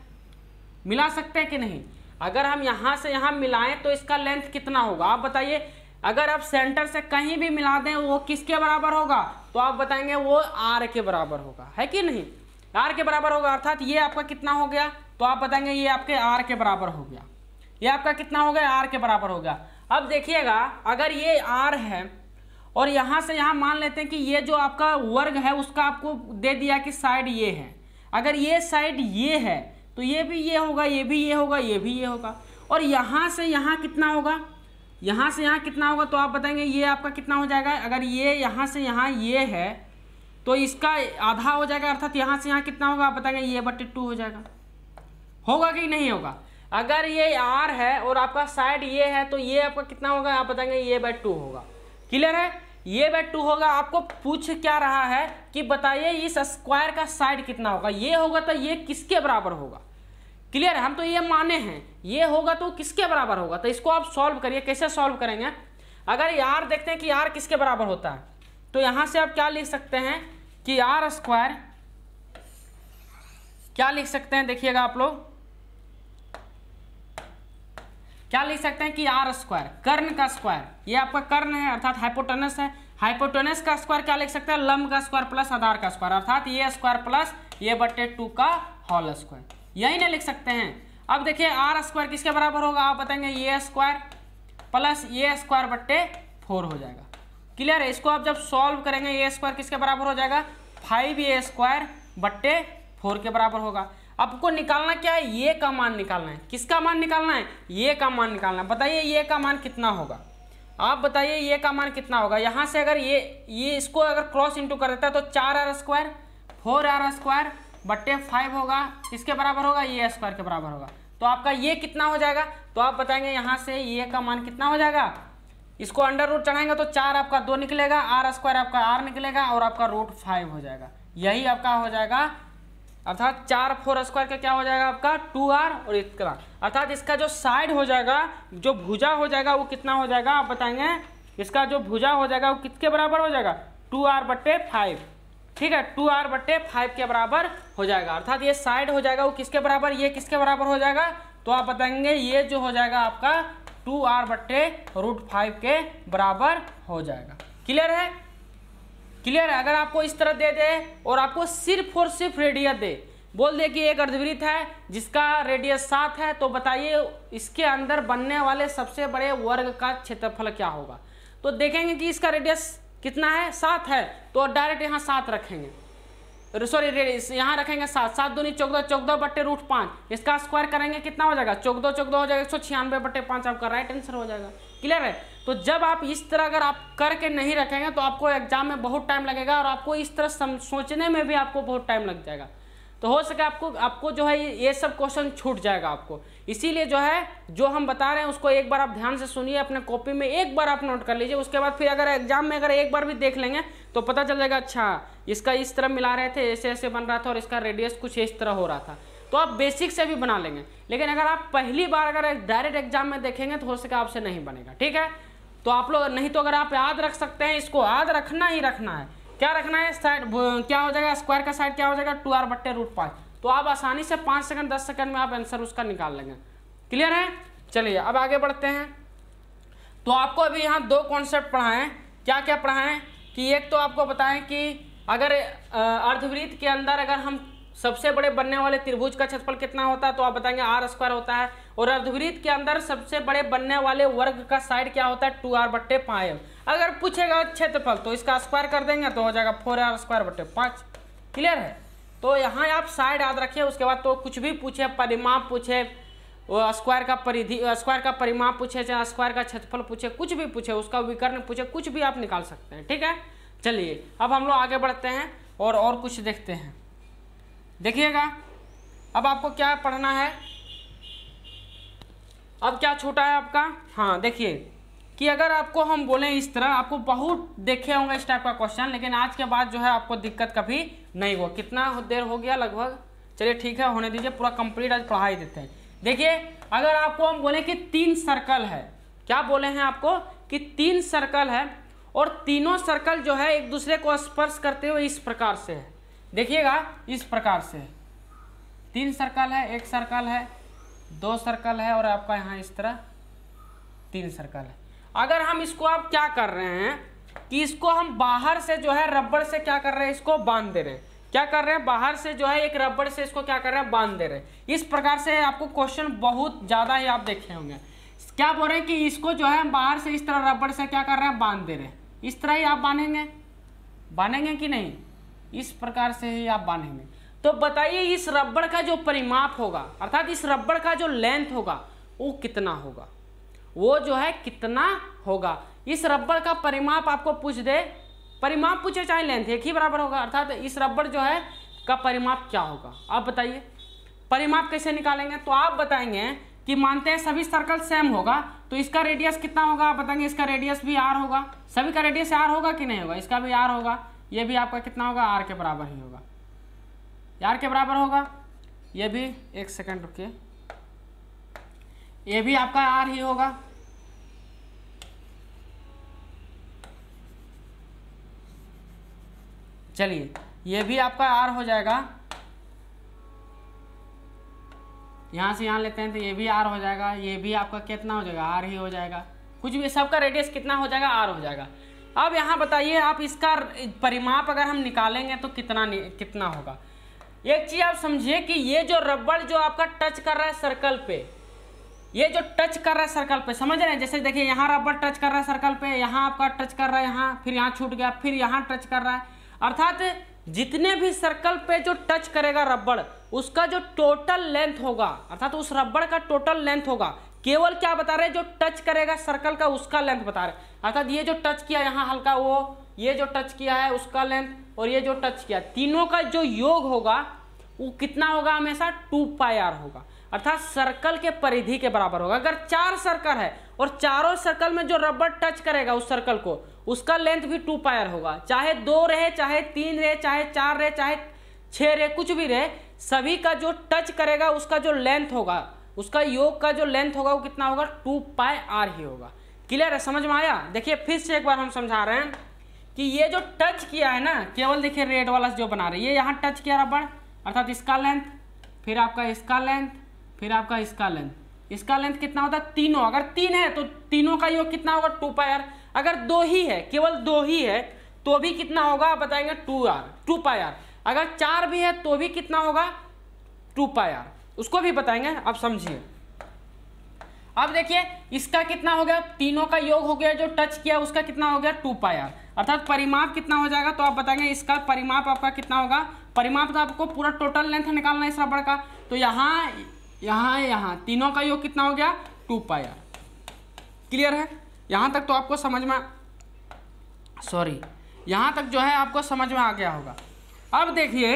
मिला सकते हैं कि नहीं अगर हम यहाँ से यहाँ मिलाएं तो इसका लेंथ कितना होगा आप बताइए अगर आप सेंटर से कहीं भी मिला दें वो किसके बराबर होगा तो आप बताएंगे वो आर के बराबर होगा है कि नहीं आर के बराबर होगा अर्थात ये आपका कितना हो गया तो आप बताएंगे ये आपके आर के बराबर हो गया ये आपका कितना हो गया आर के बराबर हो गया अब देखिएगा अगर ये आर है और यहाँ से यहाँ मान लेते हैं कि ये जो आपका वर्ग है उसका आपको दे दिया कि साइड ये है अगर ये साइड ये है तो ये भी ये होगा ये भी ये होगा ये भी ये होगा और यहाँ से यहाँ कितना होगा यहाँ से यहाँ कितना होगा तो आप बताएंगे ये आपका कितना हो जाएगा अगर ये यहाँ से यहाँ ये है तो इसका आधा हो जाएगा अर्थात यहाँ से यहाँ कितना होगा आप बताएंगे ये बटे टू हो जाएगा होगा कि नहीं होगा अगर ये आर है और आपका साइड ये है तो ये आपका कितना होगा आप बताएंगे ये बाय टू होगा क्लियर है ये बाय टू होगा आपको पूछ क्या रहा है कि बताइए इस स्क्वायर का साइड कितना होगा ये होगा तो ये किसके बराबर होगा क्लियर है हम तो ये माने हैं ये होगा तो किसके बराबर होगा तो इसको आप सॉल्व करिए कैसे सॉल्व करेंगे अगर यार देखते हैं कि यार किसके बराबर होता है तो यहां से आप क्या लिख सकते हैं कि आर स्क्वायर क्या लिख सकते हैं देखिएगा आप लोग क्या लिख सकते हैं कि आर स्क्वायर कर्ण का स्क्वायर ये आपका कर्ण है अर्थात हाइपोटोनस है हाइपोटोनस का स्क्वायर क्या लिख सकते हैं लम का स्क्वायर प्लस आधार का स्क्वायर अर्थात ये स्क्वायर प्लस ये बटे टू का हॉल स्क्वायर यही ना लिख सकते हैं अब देखिए आर स्क्वायर किसके बराबर होगा आप बताएंगे ये स्क्वायर प्लस ये स्क्वायर बट्टे फोर हो जाएगा क्लियर है इसको आप जब सॉल्व करेंगे ये स्क्वायर किसके बराबर हो जाएगा फाइव ए स्क्वायर बट्टे फोर के बराबर होगा आपको निकालना क्या है ये का मान निकालना है किसका मान निकालना है ये का मान निकालना है बताइए ये का मान कितना होगा आप बताइए ये का मान कितना होगा यहाँ से अगर ये ये इसको अगर क्रॉस इंटू कर देता है तो चार r square four r square बट्टे फाइव होगा इसके बराबर होगा ये स्क्वायर के बराबर होगा तो आपका ये कितना हो जाएगा तो आप बताएंगे यहाँ से ये का मान कितना हो जाएगा इसको अंडर रूट चढ़ाएंगे तो चार आपका दो निकलेगा आर स्क्वायर आपका आर निकलेगा और आपका रूट फाइव हो जाएगा यही आपका हो जाएगा अर्थात चार फोर स्क्वायर का क्या हो जाएगा आपका टू आर और इसका अर्थात इसका जो साइड हो जाएगा जो भुजा हो जाएगा वो कितना हो जाएगा आप बताएंगे इसका जो भुजा हो जाएगा वो किसके बराबर हो जाएगा टू आर बट्टे फाइव ठीक है टू आर बट्टे फाइव के बराबर हो जाएगा अर्थात ये साइड हो जाएगा वो किसके बराबर ये किसके बराबर हो जाएगा तो आप बताएंगे ये जो हो जाएगा आपका टू आर बट्टे रूट फाइव के बराबर हो जाएगा क्लियर है क्लियर है अगर आपको इस तरह दे दे और आपको सिर्फ और सिर्फ रेडियस दे बोल दे कि एक अर्धवृत्त है जिसका रेडियस सात है तो बताइए इसके अंदर बनने वाले सबसे बड़े वर्ग का क्षेत्रफल क्या होगा तो देखेंगे कि इसका रेडियस कितना है सात है तो डायरेक्ट यहाँ सात रखेंगे सॉरी यहाँ रखेंगे सात सात दूनी चौदह चौदह बट्टे रूट पाँच इसका स्क्वायर करेंगे कितना हो जाएगा चौदह चौदह हो जाएगा एक सौ छियानवे बट्टे पाँच आपका राइट आंसर हो जाएगा क्लियर है तो जब आप इस तरह अगर आप करके नहीं रखेंगे तो आपको एग्जाम में बहुत टाइम लगेगा और आपको इस तरह सम, सोचने में भी आपको बहुत टाइम लग जाएगा तो हो सके आपको आपको जो है ये सब क्वेश्चन छूट जाएगा आपको इसीलिए जो है जो हम बता रहे हैं उसको एक बार आप ध्यान से सुनिए अपने कॉपी में एक बार आप नोट कर लीजिए उसके बाद फिर अगर एग्जाम में अगर एक बार भी देख लेंगे तो पता चल जाएगा अच्छा इसका इस तरह मिला रहे थे ऐसे ऐसे बन रहा था और इसका रेडियस कुछ इस तरह हो रहा था तो आप बेसिक से भी बना लेंगे लेकिन अगर आप पहली बार अगर डायरेक्ट एग्जाम में देखेंगे तो हो सके आपसे नहीं बनेगा ठीक है तो आप लोग नहीं तो अगर आप याद रख सकते हैं इसको याद रखना ही रखना है क्या रखना है साइड क्या हो जाएगा स्क्वायर का साइड क्या हो जाएगा टू आर बट्टे रूट पाँच तो आप आसानी से पाँच सेकंड दस सेकंड में आप आंसर उसका निकाल लेंगे क्लियर है चलिए अब आगे बढ़ते हैं तो आपको अभी यहाँ दो कॉन्सेप्ट पढ़ाए क्या क्या पढ़ाए कि एक तो आपको बताएं कि अगर अर्धवृत्त के अंदर अगर हम सबसे बड़े बनने वाले त्रिभुज का क्षेत्रफल कितना होता है तो आप बताएंगे आर स्क्वायर होता है और अर्धवृत्त के अंदर सबसे बड़े बनने वाले वर्ग का साइड क्या होता है टू आर बट्टे फाइव अगर पूछेगा क्षेत्रफल तो इसका स्क्वायर कर देंगे तो हो जाएगा फोर आर स्क्वायर बट्टे पाँच क्लियर है तो यहाँ आप साइड याद रखिए उसके बाद तो कुछ भी पूछे परिमाप पूछे स्क्वायर का परिधि स्क्वायर का परिमाप पूछे चाहे स्क्वायर का क्षेत्रफल पूछे कुछ भी पूछे उसका विकर्ण पूछे कुछ भी आप निकाल सकते हैं ठीक है चलिए अब हम लोग आगे बढ़ते हैं और और कुछ देखते हैं देखिएगा अब आपको क्या पढ़ना है अब क्या छोटा है आपका हाँ देखिए कि अगर आपको हम बोलें इस तरह आपको बहुत देखे होंगे इस टाइप का क्वेश्चन लेकिन आज के बाद जो है आपको दिक्कत कभी नहीं हुआ कितना देर हो गया लगभग चलिए ठीक है होने दीजिए पूरा कंप्लीट आज पढ़ाई देते हैं देखिए अगर आपको हम बोलें कि तीन सर्कल है क्या बोले हैं आपको कि तीन सर्कल है और तीनों सर्कल जो है एक दूसरे को स्पर्श करते हुए इस प्रकार से है देखिएगा इस प्रकार से तीन सर्कल है एक सर्कल है दो सर्कल है और आपका यहाँ इस तरह तीन सर्कल है अगर हम इसको आप क्या कर रहे हैं कि इसको हम बाहर से जो है रबड़ से क्या कर रहे हैं इसको बांध दे रहे हैं क्या कर रहे हैं बाहर से जो है एक रबड़ से इसको क्या कर रहे हैं बांध दे रहे हैं इस प्रकार से आपको क्वेश्चन बहुत ज़्यादा ही आप देखे होंगे क्या बोल रहे हैं कि इसको जो है हम बाहर से इस तरह रबड़ से क्या कर रहे हैं बांध दे रहे हैं इस तरह ही आप बांधेंगे बांधेंगे कि नहीं इस प्रकार से ही आप बांधेंगे तो बताइए इस रबड़ का जो परिमाप होगा अर्थात इस रबड़ का जो लेंथ होगा वो कितना होगा वो जो है कितना होगा इस रबड़ का परिमाप आपको पूछ दे परिमाप पूछे चाहे लेंथ एक ही बराबर होगा अर्थात इस रबड़ जो है का परिमाप क्या होगा आप बताइए परिमाप कैसे निकालेंगे तो आप बताएंगे कि मानते हैं सभी सर्कल सेम होगा तो इसका रेडियस कितना होगा आप बताएंगे इसका रेडियस भी आर होगा सभी का रेडियस आर होगा कि नहीं होगा इसका भी आर होगा ये भी आपका कितना होगा आर के बराबर ही होगा आर के बराबर होगा ये भी एक सेकेंड रुकिए ये भी आपका आर ही होगा चलिए ये भी आपका आर हो जाएगा यहाँ से यहाँ लेते हैं तो ये भी आर हो जाएगा ये भी आपका कितना हो जाएगा आर ही हो जाएगा कुछ भी सबका रेडियस कितना हो जाएगा आर हो जाएगा अब यहाँ बताइए आप इसका परिमाप अगर हम निकालेंगे तो कितना कितना होगा एक चीज़ आप समझिए कि ये जो रबड़ जो आपका टच कर रहा है सर्कल पे ये जो टच कर रहा है सर्कल पे समझ रहे हैं जैसे देखिए यहाँ रबड़ टच कर रहा है सर्कल पे यहाँ आपका टच कर रहा है यहाँ फिर यहाँ छूट गया फिर यहाँ टच कर रहा है अर्थात जितने भी सर्कल पे जो टच करेगा रबड़ उसका जो टोटल लेंथ होगा अर्थात उस रबड़ का टोटल लेंथ होगा केवल क्या बता रहे जो टच करेगा सर्कल का उसका लेंथ बता रहे अर्थात ये जो टच किया यहाँ हल्का वो ये जो टच किया है उसका लेंथ और ये जो टच किया तीनों का जो योग होगा वो कितना होगा हमेशा टू पाई आर होगा अर्थात सर्कल के परिधि के बराबर होगा अगर चार सर्कल है और चारों सर्कल में जो रबड़ टच करेगा उस सर्कल को उसका लेंथ भी टू पायर होगा चाहे दो रहे चाहे तीन रहे चाहे चार रहे चाहे छः रहे कुछ भी रहे सभी का जो टच करेगा उसका जो लेंथ होगा उसका योग का जो लेंथ होगा वो कितना होगा टू पाई आर ही होगा क्लियर है समझ में आया देखिए फिर से एक बार हम समझा रहे हैं कि ये जो टच किया है ना केवल देखिए रेड वाला जो बना रहे ये यहाँ टच किया रबड़ अर्थात इसका लेंथ फिर आपका इसका लेंथ फिर आपका इसका लेंथ इसका लेंथ कितना होता है तीनों अगर तीन है तो तीनों का योग कितना होगा टू पायर अगर दो ही है केवल दो ही है तो भी कितना होगा आप बताएंगे two are two pi r अगर चार भी है तो भी कितना होगा टू पाई आर उसको भी बताएंगे आप समझिए अब देखिए इसका कितना हो गया तीनों का योग हो गया जो टच किया उसका कितना हो गया टू पाई आर अर्थात परिमाप कितना हो जाएगा तो आप बताएंगे इसका परिमाप आपका कितना होगा परिमाप तो आपको पूरा टोटल लेंथ निकालना है इस रबड़ का तो यहाँ यहाँ यहाँ तीनों का योग कितना हो गया टू पाई आर क्लियर है यहाँ तक तो आपको समझ में सॉरी यहाँ तक जो है आपको समझ में आ गया होगा अब देखिए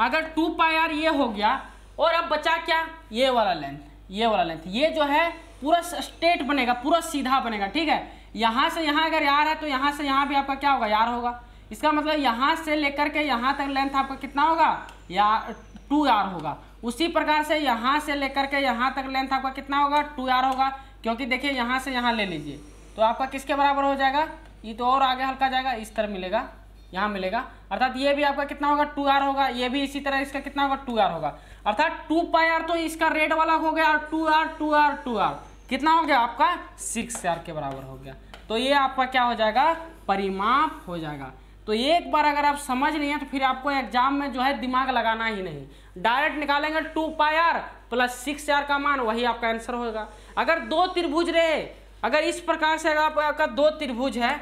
अगर टू पाई आर ये हो गया और अब बचा क्या ये वाला लेंथ ये वाला लेंथ ये जो है पूरा स्ट्रेट बनेगा पूरा सीधा बनेगा ठीक है यहाँ से यहाँ अगर यार है तो यहाँ से यहाँ भी आपका क्या होगा यार होगा इसका मतलब यहाँ से लेकर के यहाँ तक लेंथ आपका कितना होगा यार टू यार होगा उसी प्रकार से यहाँ से लेकर के यहाँ तक लेंथ आपका कितना होगा टू यार होगा क्योंकि देखिए यहाँ से यहाँ ले लीजिए तो आपका किसके बराबर हो जाएगा ये तो और आगे हल्का जाएगा इस तरह मिलेगा यहाँ मिलेगा अर्थात ये भी आपका कितना होगा टू आर होगा ये भी इसी तरह इसका कितना होगा टू आर होगा अर्थात टू पाई आर तो इसका रेड वाला हो गया और two are two are two R कितना हो गया आपका सिक्स आर के बराबर हो गया तो ये आपका क्या हो जाएगा परिमाप हो जाएगा तो एक बार अगर आप समझ है तो फिर आपको एग्जाम में जो है दिमाग लगाना ही नहीं डायरेक्ट निकालेंगे two pi are plus six R का मान वही आपका आंसर होगा अगर दो त्रिभुज रहे अगर इस प्रकार से अगर आपका दो त्रिभुज है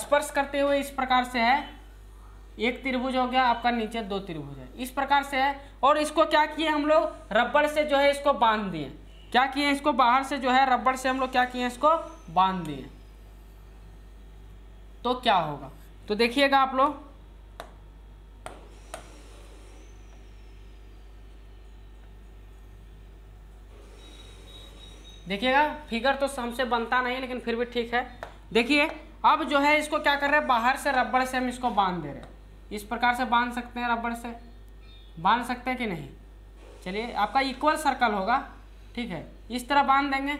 स्पर्श करते हुए इस प्रकार से है एक त्रिभुज हो गया आपका नीचे दो त्रिभुज है इस प्रकार से है और इसको क्या किए हम लोग रबड़ से जो है इसको बांध दिए क्या किए इसको बाहर से जो है रबड़ से हम लोग क्या किए इसको बांध दिए तो क्या होगा तो देखिएगा आप लोग देखिएगा फिगर तो हमसे बनता नहीं लेकिन फिर भी ठीक है देखिए अब जो है इसको क्या कर रहे हैं बाहर से रबड़ से हम इसको बांध दे रहे हैं इस प्रकार से बांध सकते हैं रबड़ से बांध सकते हैं कि नहीं चलिए आपका इक्वल सर्कल होगा ठीक है इस तरह बांध देंगे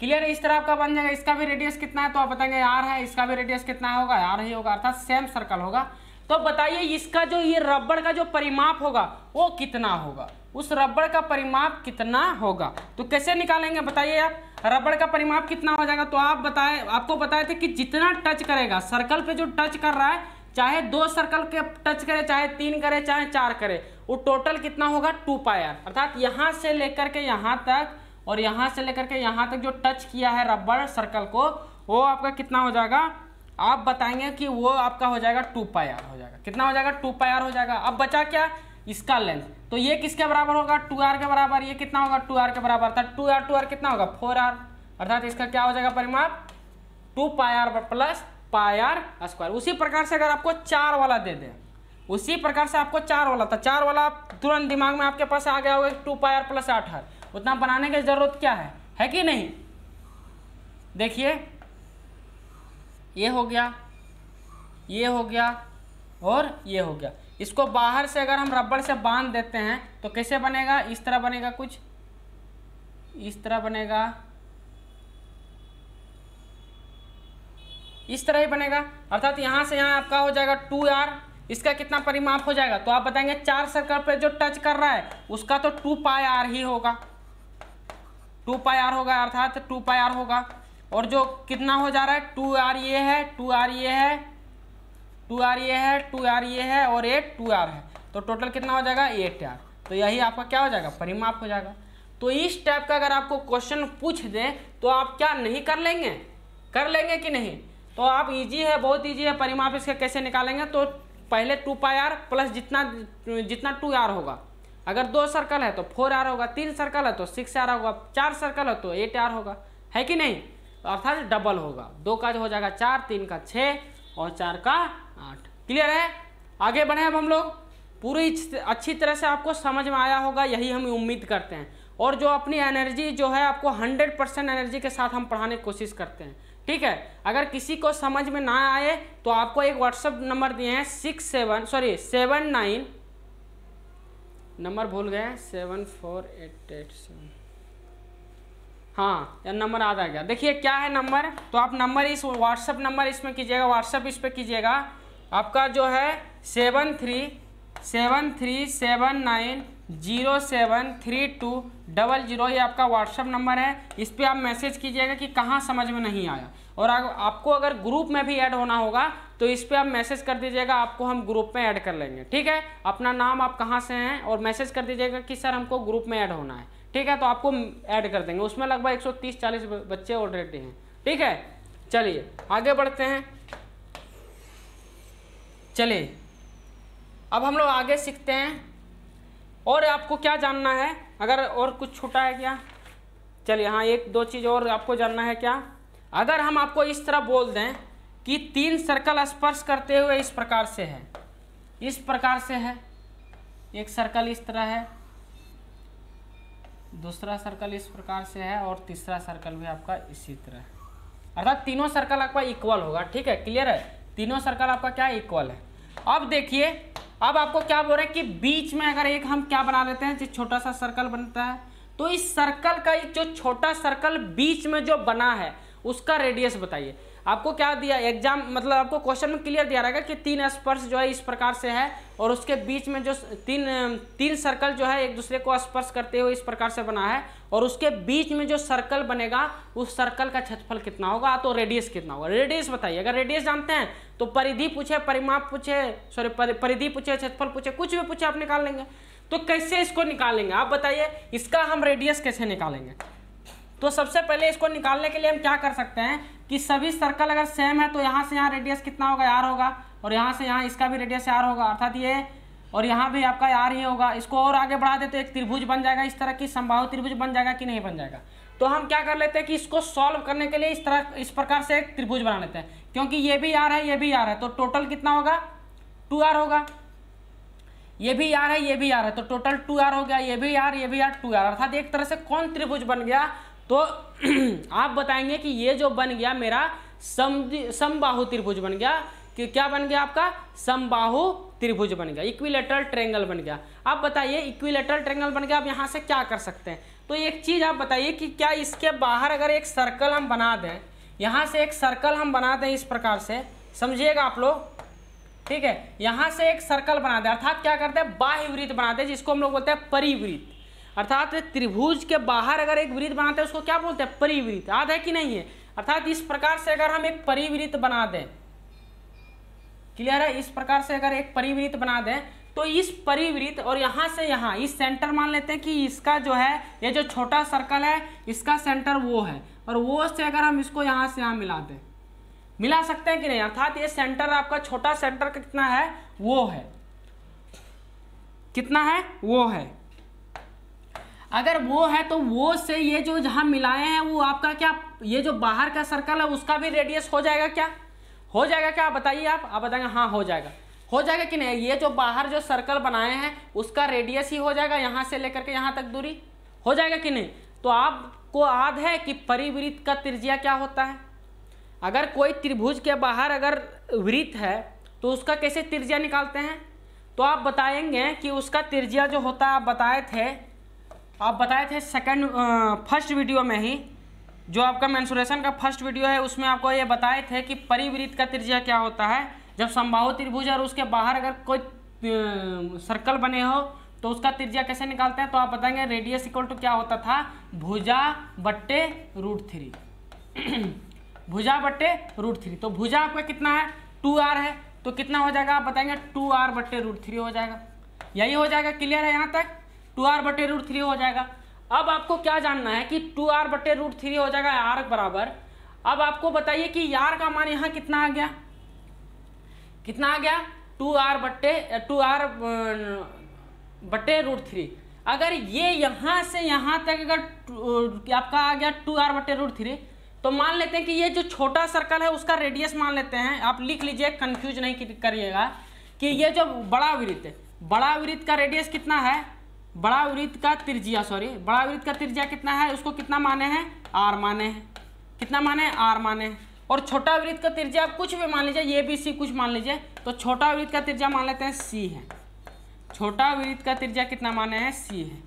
क्लियर इस तरह आपका बन जाएगा इसका भी रेडियस कितना है तो आप बताएंगे यार है इसका भी रेडियस कितना होगा यार ही होगा अर्थात सेम सर्कल होगा तो बताइए इसका जो ये रबड़ का जो परिमाप होगा वो कितना होगा उस रबड़ का परिमाप कितना होगा तो कैसे निकालेंगे बताइए आप रबड़ का परिमाप कितना हो जाएगा तो आप बताए आपको बताए थे कि जितना टच करेगा सर्कल पे जो टच कर रहा है चाहे दो सर्कल के टच करे चाहे तीन करे चाहे चार करे वो टोटल कितना होगा टू पायर अर्थात यहाँ से लेकर के यहाँ तक और यहाँ से लेकर के यहाँ तक जो टच किया है रबड़ सर्कल को वो आपका कितना हो जाएगा आप बताएंगे कि वो आपका हो जाएगा टू पायर हो जाएगा कितना हो जाएगा टू पायर हो जाएगा अब बचा क्या इसका लेंथ तो ये किसके बराबर होगा टू आर के बराबर ये कितना होगा टू आर के बराबर अर्थात टू आर टू आर कितना होगा फोर आर अर्थात इसका क्या हो जाएगा परिमाप two pi are plus pi are square उसी प्रकार से अगर आपको चार वाला दे दें उसी प्रकार से आपको चार वाला था तो चार वाला तुरंत दिमाग में आपके पास आ गया होगा टू पाई आर प्लस आठ आर उतना बनाने की जरूरत क्या है है कि नहीं देखिए ये हो गया ये हो गया और ये हो गया इसको बाहर से अगर हम रबड़ से बांध देते हैं तो कैसे बनेगा इस तरह बनेगा कुछ इस तरह बनेगा इस तरह ही बनेगा अर्थात यहां से यहाँ आपका हो जाएगा टू आर इसका कितना परिमाप हो जाएगा तो आप बताएंगे चार सर्कल पर जो टच कर रहा है उसका तो टू पाई आर ही होगा टू पाई आर होगा अर्थात टू पाई आर होगा और जो कितना हो जा रहा है टू आर ये है टू आर ये है टू आर ये है टू आर ये है और एट टू आर है तो टोटल कितना हो जाएगा एट आर तो यही आपका क्या हो जाएगा परिमाप हो जाएगा तो इस टाइप का अगर आपको क्वेश्चन पूछ दे तो आप क्या नहीं कर लेंगे कर लेंगे कि नहीं तो आप इजी है बहुत इजी है परिमाप इसके कैसे निकालेंगे तो पहले टू पाई आर प्लस जितना जितना टू आर होगा अगर दो सर्कल है तो फोर आर होगा तीन सर्कल है तो सिक्स आर होगा चार सर्कल है तो एट आर होगा है कि नहीं तो अर्थात डबल होगा दो का जो हो जाएगा चार तीन का छः और चार का आठ क्लियर है आगे बढ़े अब हम लोग पूरी अच्छी तरह से आपको समझ में आया होगा यही हम उम्मीद करते हैं और जो अपनी एनर्जी जो है आपको 100 परसेंट एनर्जी के साथ हम पढ़ाने की कोशिश करते हैं ठीक है अगर किसी को समझ में ना आए तो आपको एक व्हाट्सअप नंबर दिए हैं six seven sorry seven nine number भूल गए हैं seven four eight eight seven हाँ यह नंबर आ गया देखिए क्या है नंबर तो आप नंबर इस व्हाट्सअप नंबर इसमें कीजिएगा व्हाट्सअप इस पर कीजिएगा आपका जो है seven three seven three seven nine zero seven three two double zero ये आपका व्हाट्सअप नंबर है इस पर आप मैसेज कीजिएगा कि कहाँ समझ में नहीं आया और आपको अगर ग्रुप में भी ऐड होना होगा तो इस पर आप मैसेज कर दीजिएगा आपको हम ग्रुप में ऐड कर लेंगे ठीक है अपना नाम आप कहाँ से हैं और मैसेज कर दीजिएगा कि सर हमको ग्रुप में ऐड होना है ठीक है तो आपको ऐड कर देंगे उसमें लगभग 130-40 बच्चे ऑलरेडी हैं ठीक है चलिए आगे बढ़ते हैं चलिए अब हम लोग आगे सीखते हैं और आपको क्या जानना है अगर और कुछ छूटा है क्या चलिए हाँ एक दो चीज़ और आपको जानना है क्या अगर हम आपको इस तरह बोल दें कि तीन सर्कल स्पर्श करते हुए इस प्रकार से है इस प्रकार से है एक सर्कल इस तरह है दूसरा सर्कल इस प्रकार से है और तीसरा सर्कल भी आपका इसी तरह है अर्थात तीनों सर्कल आपका इक्वल होगा ठीक है क्लियर है तीनों सर्कल आपका क्या इक्वल है अब देखिए अब आपको क्या बोल रहे हैं कि बीच में अगर एक हम क्या बना लेते हैं जो छोटा सा सर्कल बनता है तो इस सर्कल का जो छोटा सर्कल बीच में जो बना है उसका रेडियस बताइए आपको क्या दिया एग्जाम मतलब आपको क्वेश्चन में क्लियर दिया रहेगा कि तीन स्पर्श जो है इस प्रकार से है और उसके बीच में जो तीन तीन सर्कल जो है एक दूसरे को स्पर्श करते हुए इस प्रकार से बना है और उसके बीच में जो सर्कल बनेगा उस सर्कल का क्षेत्रफल कितना होगा तो रेडियस कितना होगा रेडियस बताइए अगर रेडियस जानते हैं तो परिधि पूछे परिमाप पूछे सॉरी परिधि पूछे क्षेत्रफल पूछे कुछ भी पूछे आप निकाल लेंगे तो कैसे इसको निकालेंगे आप बताइए इसका हम रेडियस कैसे निकालेंगे तो सबसे पहले इसको निकालने के लिए हम क्या कर सकते हैं कि सभी सर्कल अगर सेम है तो यहाँ से यहाँ रेडियस कितना होगा यार होगा और यहाँ से यहाँ इसका भी रेडियस यार होगा अर्थात ये और यहाँ भी आपका यार ही होगा इसको और आगे बढ़ा दे तो एक त्रिभुज बन जाएगा इस तरह की संभाव त्रिभुज बन जाएगा कि नहीं बन जाएगा तो हम क्या कर लेते हैं कि इसको सॉल्व करने के लिए इस तरह इस प्रकार से एक त्रिभुज बना लेते हैं क्योंकि ये भी यार है ये भी यार है तो टोटल कितना होगा टू आर होगा ये भी यार है ये भी यार है तो टोटल टू आर हो गया ये भी यार ये भी यार टू आर अर्थात एक तरह से कौन त्रिभुज बन गया तो आप बताएंगे कि ये जो बन गया मेरा समबाहु त्रिभुज बन गया कि क्या बन गया आपका समबाहु त्रिभुज बन गया इक्विलेटरल ट्रेंगल बन गया आप बताइए इक्विलेटरल ट्रेंगल बन गया आप यहाँ से क्या कर सकते हैं तो एक चीज़ आप बताइए कि क्या इसके बाहर अगर एक सर्कल हम बना दें यहाँ से एक सर्कल हम बना दें इस प्रकार से समझिएगा आप लोग ठीक है यहाँ से एक सर्कल बना दें अर्थात क्या करते हैं बाह्यवृत्त बना दें जिसको हम लोग बोलते हैं परिवृत्त अर्थात त्रिभुज के बाहर अगर एक वृत्त बनाते हैं उसको क्या बोलते हैं परिवृत्त याद है कि नहीं है अर्थात इस प्रकार से अगर हम एक परिवृत्त बना दें क्लियर है इस प्रकार से अगर एक परिवृत्त बना दें तो इस परिवृत्त और यहाँ से यहाँ इस सेंटर मान लेते हैं कि इसका जो है ये जो छोटा सर्कल है इसका सेंटर वो है और वो से अगर हम इसको यहाँ से यहाँ मिला दें मिला सकते हैं कि नहीं अर्थात ये सेंटर आपका छोटा सेंटर कितना है वो है कितना है वो है अगर वो है तो वो से ये जो जहाँ मिलाए हैं वो आपका क्या ये जो बाहर का सर्कल है उसका भी रेडियस हो जाएगा क्या हो जाएगा क्या बताइए आप आप बताएंगे हाँ हो जाएगा हो जाएगा कि नहीं ये जो बाहर जो सर्कल बनाए हैं उसका रेडियस ही हो जाएगा यहाँ से लेकर के यहाँ तक दूरी हो जाएगा कि नहीं तो आपको याद है कि परिवृत्त का त्रिज्या क्या होता है अगर कोई त्रिभुज के बाहर अगर वृत्त है तो उसका कैसे त्रिज्या निकालते हैं तो आप बताएंगे कि उसका त्रिज्या जो होता है आप बताए थे आप बताए थे सेकंड फर्स्ट वीडियो में ही जो आपका मैंसुरेशन का फर्स्ट वीडियो है उसमें आपको ये बताए थे कि परिवृत्त का त्रिज्या क्या होता है जब संभाव त्रिभुज और उसके बाहर अगर कोई सर्कल बने हो तो उसका त्रिज्या कैसे निकालते हैं तो आप बताएंगे रेडियस इक्वल टू क्या होता था भुजा बट्टे रूट थ्री भुजा बट्टे रूट थ्री तो भुजा आपका कितना है टू आर है तो कितना हो जाएगा आप बताएंगे टू आर बट्टे रूट थ्री हो जाएगा यही हो जाएगा क्लियर है यहाँ तक टू आर बटे रूट थ्री हो जाएगा अब आपको क्या जानना है कि टू आर बटे रूट थ्री हो जाएगा आर बराबर अब आपको बताइए कि यार का मान यहाँ कितना आ गया कितना आ गया टू आर बट्टे टू आर बटे रूट थ्री अगर ये यहाँ से यहाँ तक अगर आपका आ गया टू आर बटे रूट थ्री तो मान लेते हैं कि ये जो छोटा सर्कल है उसका रेडियस मान लेते हैं आप लिख लीजिए कंफ्यूज नहीं करिएगा कि ये जो बड़ा वृत्त बड़ा वृत्त का रेडियस कितना है बड़ा वृत्त का त्रिज्या सॉरी बड़ा वृत्त का त्रिज्या कितना है उसको कितना माने हैं आर माने हैं कितना माने आर माने हैं और छोटा वृत्त का त्रिज्या आप कुछ भी मान लीजिए ये भी सी कुछ मान लीजिए तो छोटा वृत्त का त्रिज्या मान लेते हैं सी है छोटा वृत्त का त्रिज्या कितना माने हैं सी है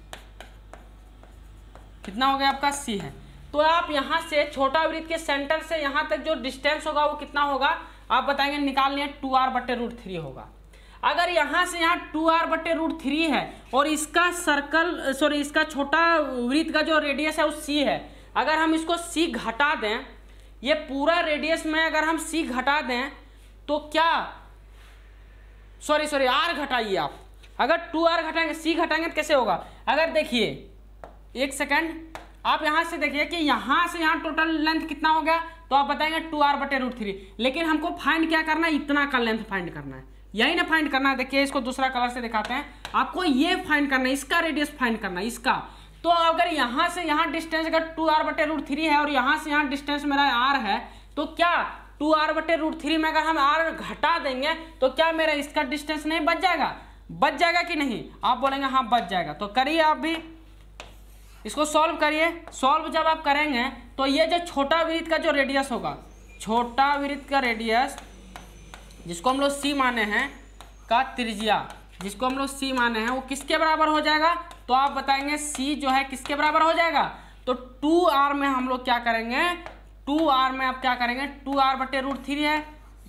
कितना हो गया आपका सी है तो आप यहाँ से छोटा वृत्त के सेंटर से यहाँ तक जो डिस्टेंस होगा वो कितना होगा आप बताएंगे निकाल लिए टू आर बटे रूट थ्री होगा अगर यहाँ से यहाँ टू आर बटे रूट थ्री है और इसका सर्कल सॉरी इसका छोटा वृत्त का जो रेडियस है वो सी है अगर हम इसको सी घटा दें ये पूरा रेडियस में अगर हम सी घटा दें तो क्या सॉरी सॉरी आर घटाइए आप अगर टू आर घटाएंगे सी घटाएंगे तो कैसे होगा अगर देखिए एक सेकेंड आप यहाँ से देखिए कि यहाँ से यहाँ टोटल लेंथ कितना हो गया तो आप बताएंगे टू आर बटे रूट थ्री लेकिन हमको फाइंड क्या करना है इतना का लेंथ फाइंड करना है यही ना फाइंड करना है देखिए इसको दूसरा कलर से दिखाते हैं आपको ये फाइंड करना है इसका रेडियस फाइंड करना है इसका तो अगर यहाँ से यहाँ डिस्टेंस अगर टू आर बटे रूट थ्री है और यहाँ से यहाँ डिस्टेंस मेरा आर है तो क्या टू आर बटे रूट थ्री में अगर हम आर घटा देंगे तो क्या मेरा इसका डिस्टेंस नहीं बच जाएगा बच जाएगा कि नहीं आप बोलेंगे हाँ बच जाएगा तो करिए आप भी इसको सॉल्व करिए सॉल्व जब आप करेंगे तो ये जो छोटा वृत्त का जो रेडियस होगा छोटा वृत्त का रेडियस जिसको हम लोग सी माने हैं का त्रिज्या जिसको हम लोग सी माने हैं वो किसके बराबर हो जाएगा तो आप बताएंगे सी जो है किसके बराबर हो जाएगा तो टू आर में हम लोग क्या करेंगे टू आर में आप क्या करेंगे टू आर बटे रूट थ्री है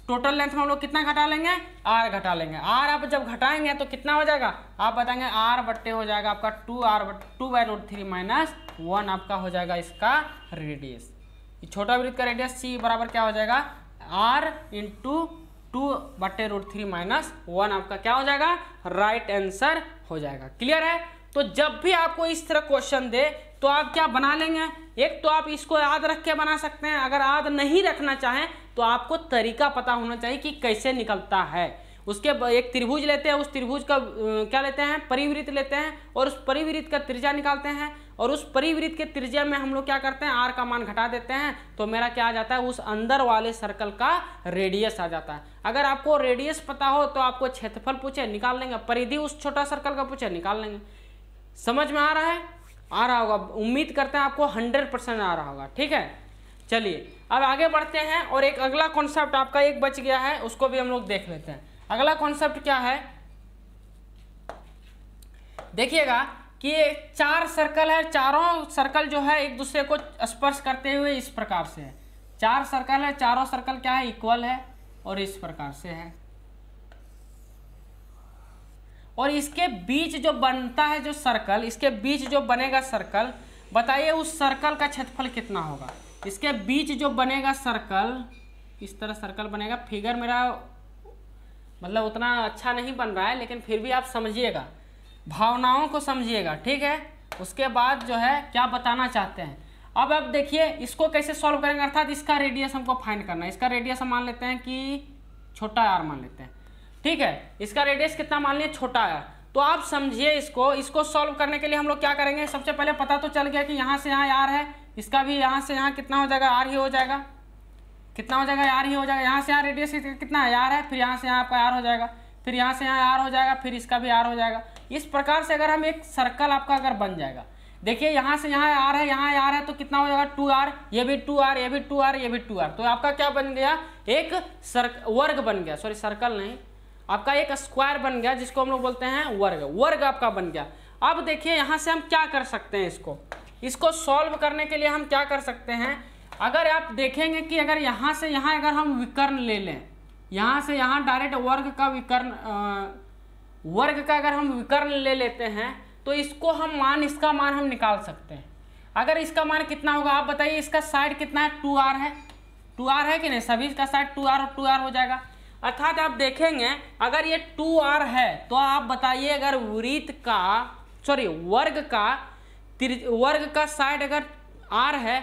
टोटल लेंथ में हम लोग कितना घटा लेंगे आर घटा लेंगे आर आप जब घटाएंगे तो कितना हो जाएगा आप बताएंगे आर बट्टे हो जाएगा आपका two R but two by root three minus one आपका हो जाएगा इसका रेडियस छोटा वृत्त का रेडियस सी बराबर क्या हो जाएगा आर इंटू टू बटे रूट थ्री माइनस वन आपका क्या हो जाएगा राइट right आंसर हो जाएगा क्लियर है तो जब भी आपको इस तरह क्वेश्चन दे तो आप क्या बना लेंगे एक तो आप इसको याद रख के बना सकते हैं अगर याद नहीं रखना चाहें तो आपको तरीका पता होना चाहिए कि कैसे निकलता है उसके एक त्रिभुज लेते हैं उस त्रिभुज का क्या लेते हैं परिवृत्त लेते हैं और उस परिवृत्त का त्रिज्या निकालते हैं और उस परिवृत्त के त्रिज्या में हम लोग क्या करते हैं आर का मान घटा देते हैं तो मेरा क्या आ जाता है उस अंदर वाले सर्कल का रेडियस आ जाता है अगर आपको रेडियस पता हो तो आपको क्षेत्रफल पूछे निकाल लेंगे परिधि उस छोटा सर्कल का पूछे निकाल लेंगे समझ में आ रहा है आ रहा होगा उम्मीद करते हैं आपको हंड्रेड परसेंट आ रहा होगा ठीक है चलिए अब आगे बढ़ते हैं और एक अगला कॉन्सेप्ट आपका एक बच गया है उसको भी हम लोग देख लेते हैं अगला कॉन्सेप्ट क्या है देखिएगा कि ये चार सर्कल है चारों सर्कल जो है एक दूसरे को स्पर्श करते हुए इस प्रकार से है चार सर्कल है चारों सर्कल क्या है इक्वल है और इस प्रकार से है और इसके बीच जो बनता है जो सर्कल इसके बीच जो बनेगा सर्कल बताइए उस सर्कल का क्षेत्रफल कितना होगा इसके बीच जो बनेगा सर्कल इस तरह सर्कल बनेगा फिगर मेरा मतलब उतना अच्छा नहीं बन रहा है लेकिन फिर भी आप समझिएगा भावनाओं को समझिएगा ठीक है उसके बाद जो है क्या बताना चाहते हैं अब अब देखिए इसको कैसे सॉल्व करेंगे अर्थात इसका रेडियस हमको फाइंड करना है इसका रेडियस हम मान लेते हैं कि छोटा आर मान लेते हैं ठीक है इसका रेडियस कितना मान लिया छोटा आर तो आप समझिए इसको इसको सॉल्व करने के लिए हम लोग क्या करेंगे सबसे पहले पता तो चल गया कि यहाँ से यहाँ आर है इसका भी यहाँ से यहाँ कितना हो जाएगा आर ही हो जाएगा कितना हो जाएगा यार ही हो जाएगा यहाँ से यहाँ रेडियस कितना है यार है फिर यहाँ से यहाँ आपका यार हो जाएगा फिर यहाँ से यहाँ यार हो जाएगा फिर इसका भी यार हो जाएगा इस प्रकार से अगर हम एक सर्कल आपका अगर बन जाएगा देखिए यहाँ से यहाँ आर है यहाँ आर है तो कितना हो जाएगा टू आर ये भी टू आर ये भी टू आर ये भी टू आर तो आपका क्या बन गया एक सर्क वर्ग बन गया सॉरी सर्कल नहीं आपका एक स्क्वायर बन गया जिसको हम लोग बोलते हैं वर्ग वर्ग आपका बन गया अब देखिए यहाँ से हम क्या कर सकते हैं इसको इसको सॉल्व करने के लिए हम क्या कर सकते हैं अगर आप देखेंगे कि अगर यहाँ से यहाँ अगर हम विकर्ण ले लें यहाँ से यहाँ डायरेक्ट वर्ग का विकर्ण वर्ग का अगर हम विकर्ण ले लेते हैं तो इसको हम मान इसका मान हम निकाल सकते हैं अगर इसका मान कितना होगा आप बताइए इसका साइड कितना है टू आर है टू आर है कि नहीं सभी का side two are two are हो जाएगा अर्थात आप देखेंगे अगर ये टू आर है तो आप बताइए अगर वृत्त का सॉरी वर्ग का वर्ग का साइड अगर आर है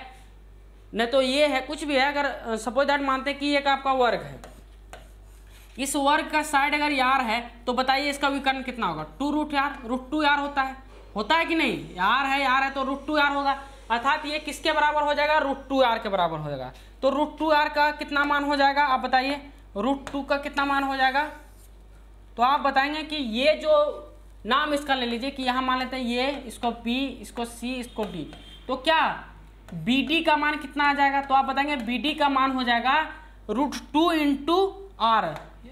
नहीं तो ये है कुछ भी है अगर सपोज दैट मानते हैं कि ये आपका वर्ग है इस वर्ग का साइड अगर यार है तो बताइए इसका विकर्ण कितना होगा two root R root two R होता है होता है कि नहीं यार है यार है तो रूट टू यार होगा अर्थात ये किसके बराबर हो जाएगा रूट टू यार के बराबर हो जाएगा तो रूट टू यार का कितना मान हो जाएगा आप बताइए रूट टू का कितना मान हो जाएगा तो आप बताएंगे कि ये जो नाम इसका ले लीजिए कि यहाँ मान लेते हैं ये इसको बी इसको सी इसको डी तो क्या बी डी का मान कितना आ जाएगा तो आप बताएंगे बी डी का मान हो जाएगा root two into R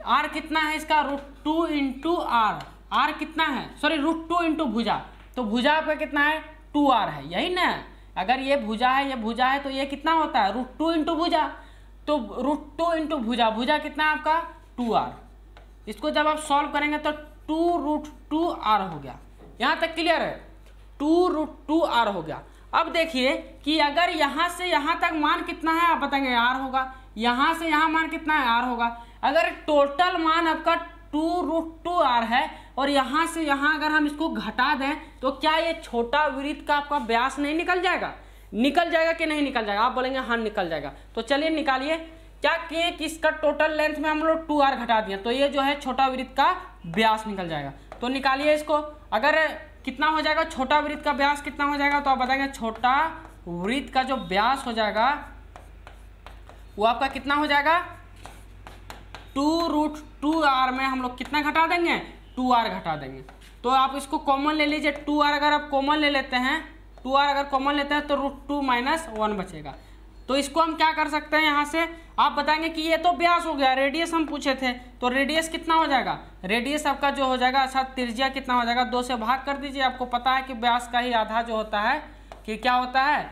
R कितना है इसका root two into R R कितना है सॉरी रूट टू इंटू भुजा तो भुजा आपका कितना है टू आर है यही ना अगर ये भुजा है ये भुजा है तो ये कितना होता है रूट टू इंटू भुजा तो रूट टू इंटू भुजा भुजा कितना है आपका टू आर इसको जब आप सॉल्व करेंगे तो टू रूट टू आर हो गया यहाँ तक क्लियर है टू रूट टू आर हो गया अब देखिए कि अगर यहाँ से यहाँ तक मान कितना है आप बताएंगे आर होगा यहाँ से यहाँ मान कितना है आर होगा अगर टोटल मान आपका टू रूट टू आर है और यहाँ से यहाँ अगर हम इसको घटा दें तो क्या ये छोटा वृत्त का आपका व्यास नहीं निकल जाएगा निकल जाएगा कि नहीं निकल जाएगा आप बोलेंगे हाँ निकल जाएगा तो चलिए निकालिए क्या किए कि टोटल लेंथ में हम लोग टू आर घटा दिए तो ये जो है छोटा वृत्त का व्यास निकल जाएगा तो निकालिए इसको अगर कितना हो जाएगा छोटा वृत्त का व्यास कितना हो जाएगा तो आप बताएंगे छोटा वृत्त का जो व्यास हो जाएगा वो आपका कितना हो जाएगा टू रूट टू आर में हम लोग कितना घटा देंगे टू आर घटा देंगे तो आप इसको कॉमन ले लीजिए टू आर अगर आप कॉमन ले लेते हैं टू आर अगर कॉमन लेते हैं तो रूट टू माइनस वन बचेगा तो इसको हम क्या कर सकते हैं यहाँ से आप बताएंगे कि ये तो ब्यास हो गया रेडियस हम पूछे थे तो रेडियस कितना हो जाएगा रेडियस आपका जो हो जाएगा अच्छा त्रिज्या कितना हो जाएगा दो से भाग कर दीजिए आपको पता है कि ब्यास का ही आधा जो होता है कि क्या होता है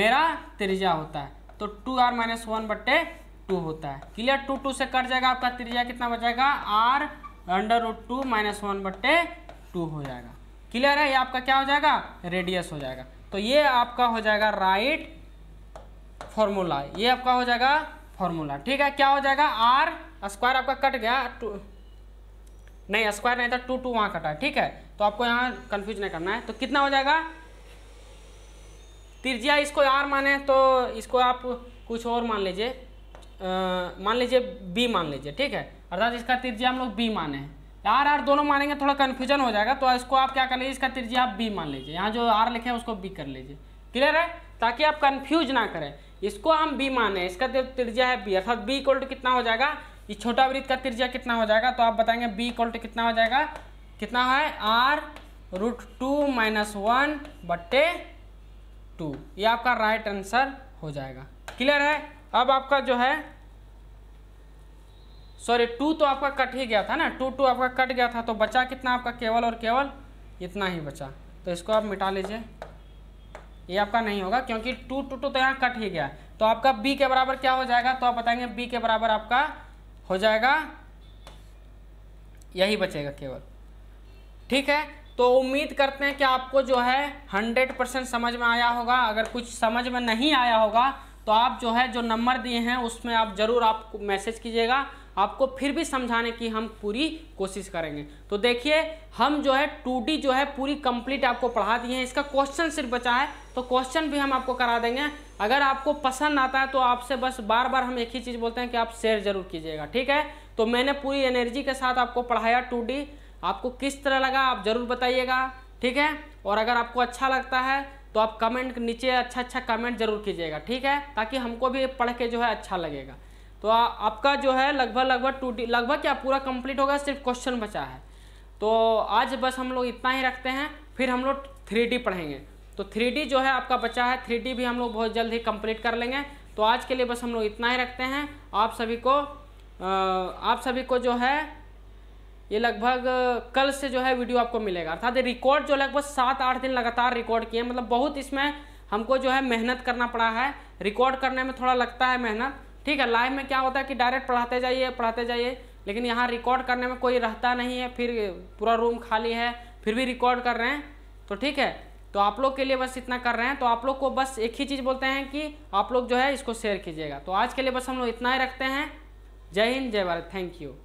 मेरा त्रिज्या होता है तो टू आर माइनस वन बट्टे टू होता है क्लियर टू टू से कट जाएगा आपका त्रिज्या कितना बचेगा R under root two minus one बट्टे टू हो जाएगा क्लियर है ये आपका क्या हो जाएगा रेडियस हो जाएगा तो ये आपका हो जाएगा राइट फॉर्मूला ये आपका हो जाएगा फॉर्मूला ठीक है क्या हो जाएगा आर स्क्वायर आपका कट गया टू नहीं स्क्वायर नहीं था टू टू वहाँ कटा ठीक है तो आपको यहाँ कंफ्यूज नहीं करना है तो कितना हो जाएगा त्रिज्या इसको आर माने तो इसको आप कुछ और मान लीजिए मान लीजिए बी मान लीजिए ठीक है अर्थात इसका त्रिज्या हम लोग बी माने आर आर दोनों मानेंगे थोड़ा कन्फ्यूजन हो जाएगा तो इसको आप क्या कर लीजिए इसका त्रिज्या आप बी मान लीजिए यहाँ जो आर लिखे हैं उसको बी कर लीजिए क्लियर है ताकि आप कन्फ्यूज ना करें इसको हम बी माने इसका जो त्रिज्या है बी अर्थात बी इक्वल टू कितना हो जाएगा ये छोटा वृत्त का त्रिज्या कितना हो जाएगा तो आप बताएंगे बी इक्वल टू कितना हो जाएगा कितना है R root two minus one बट्टे टू ये आपका राइट आंसर हो जाएगा क्लियर है अब आपका जो है सॉरी टू तो आपका कट ही गया था ना टू टू आपका कट गया था तो बचा कितना आपका केवल और केवल इतना ही बचा तो इसको आप मिटा लीजिए ये आपका नहीं होगा क्योंकि टू टू टू तो यहाँ कट ही गया तो आपका बी के बराबर क्या हो जाएगा तो आप बताएंगे बी के बराबर आपका हो जाएगा यही बचेगा केवल ठीक है तो उम्मीद करते हैं कि आपको जो है 100 परसेंट समझ में आया होगा अगर कुछ समझ में नहीं आया होगा तो आप जो है जो नंबर दिए हैं उसमें आप ज़रूर आप मैसेज कीजिएगा आपको फिर भी समझाने की हम पूरी कोशिश करेंगे तो देखिए हम जो है टू डी जो है पूरी कंप्लीट आपको पढ़ा दिए हैं इसका क्वेश्चन सिर्फ बचा है तो क्वेश्चन भी हम आपको करा देंगे अगर आपको पसंद आता है तो आपसे बस बार बार हम एक ही चीज़ बोलते हैं कि आप शेयर ज़रूर कीजिएगा ठीक है तो मैंने पूरी एनर्जी के साथ आपको पढ़ाया टू आपको किस तरह लगा आप ज़रूर बताइएगा ठीक है और अगर आपको अच्छा लगता है तो आप कमेंट नीचे अच्छा अच्छा कमेंट जरूर कीजिएगा ठीक है ताकि हमको भी पढ़ के जो है अच्छा लगेगा तो आ, आपका जो है लगभग लगभग टू लगभग क्या पूरा कंप्लीट होगा सिर्फ क्वेश्चन बचा है तो आज बस हम लोग इतना ही रखते हैं फिर हम लोग थ्री पढ़ेंगे तो थ्री जो है आपका बचा है थ्री भी हम लोग बहुत जल्द ही कम्प्लीट कर लेंगे तो आज के लिए बस हम लोग इतना ही रखते हैं आप सभी को आ, आप सभी को जो है ये लगभग कल से जो है वीडियो आपको मिलेगा अर्थात रिकॉर्ड जो लगभग सात आठ दिन लगातार रिकॉर्ड किए मतलब बहुत इसमें हमको जो है मेहनत करना पड़ा है रिकॉर्ड करने में थोड़ा लगता है मेहनत ठीक है लाइव में क्या होता है कि डायरेक्ट पढ़ाते जाइए पढ़ाते जाइए लेकिन यहाँ रिकॉर्ड करने में कोई रहता नहीं है फिर पूरा रूम खाली है फिर भी रिकॉर्ड कर रहे हैं तो ठीक है तो आप लोग के लिए बस इतना कर रहे हैं तो आप लोग को बस एक ही चीज़ बोलते हैं कि आप लोग जो है इसको शेयर कीजिएगा तो आज के लिए बस हम लोग इतना ही रखते हैं जय हिंद जय भारत थैंक यू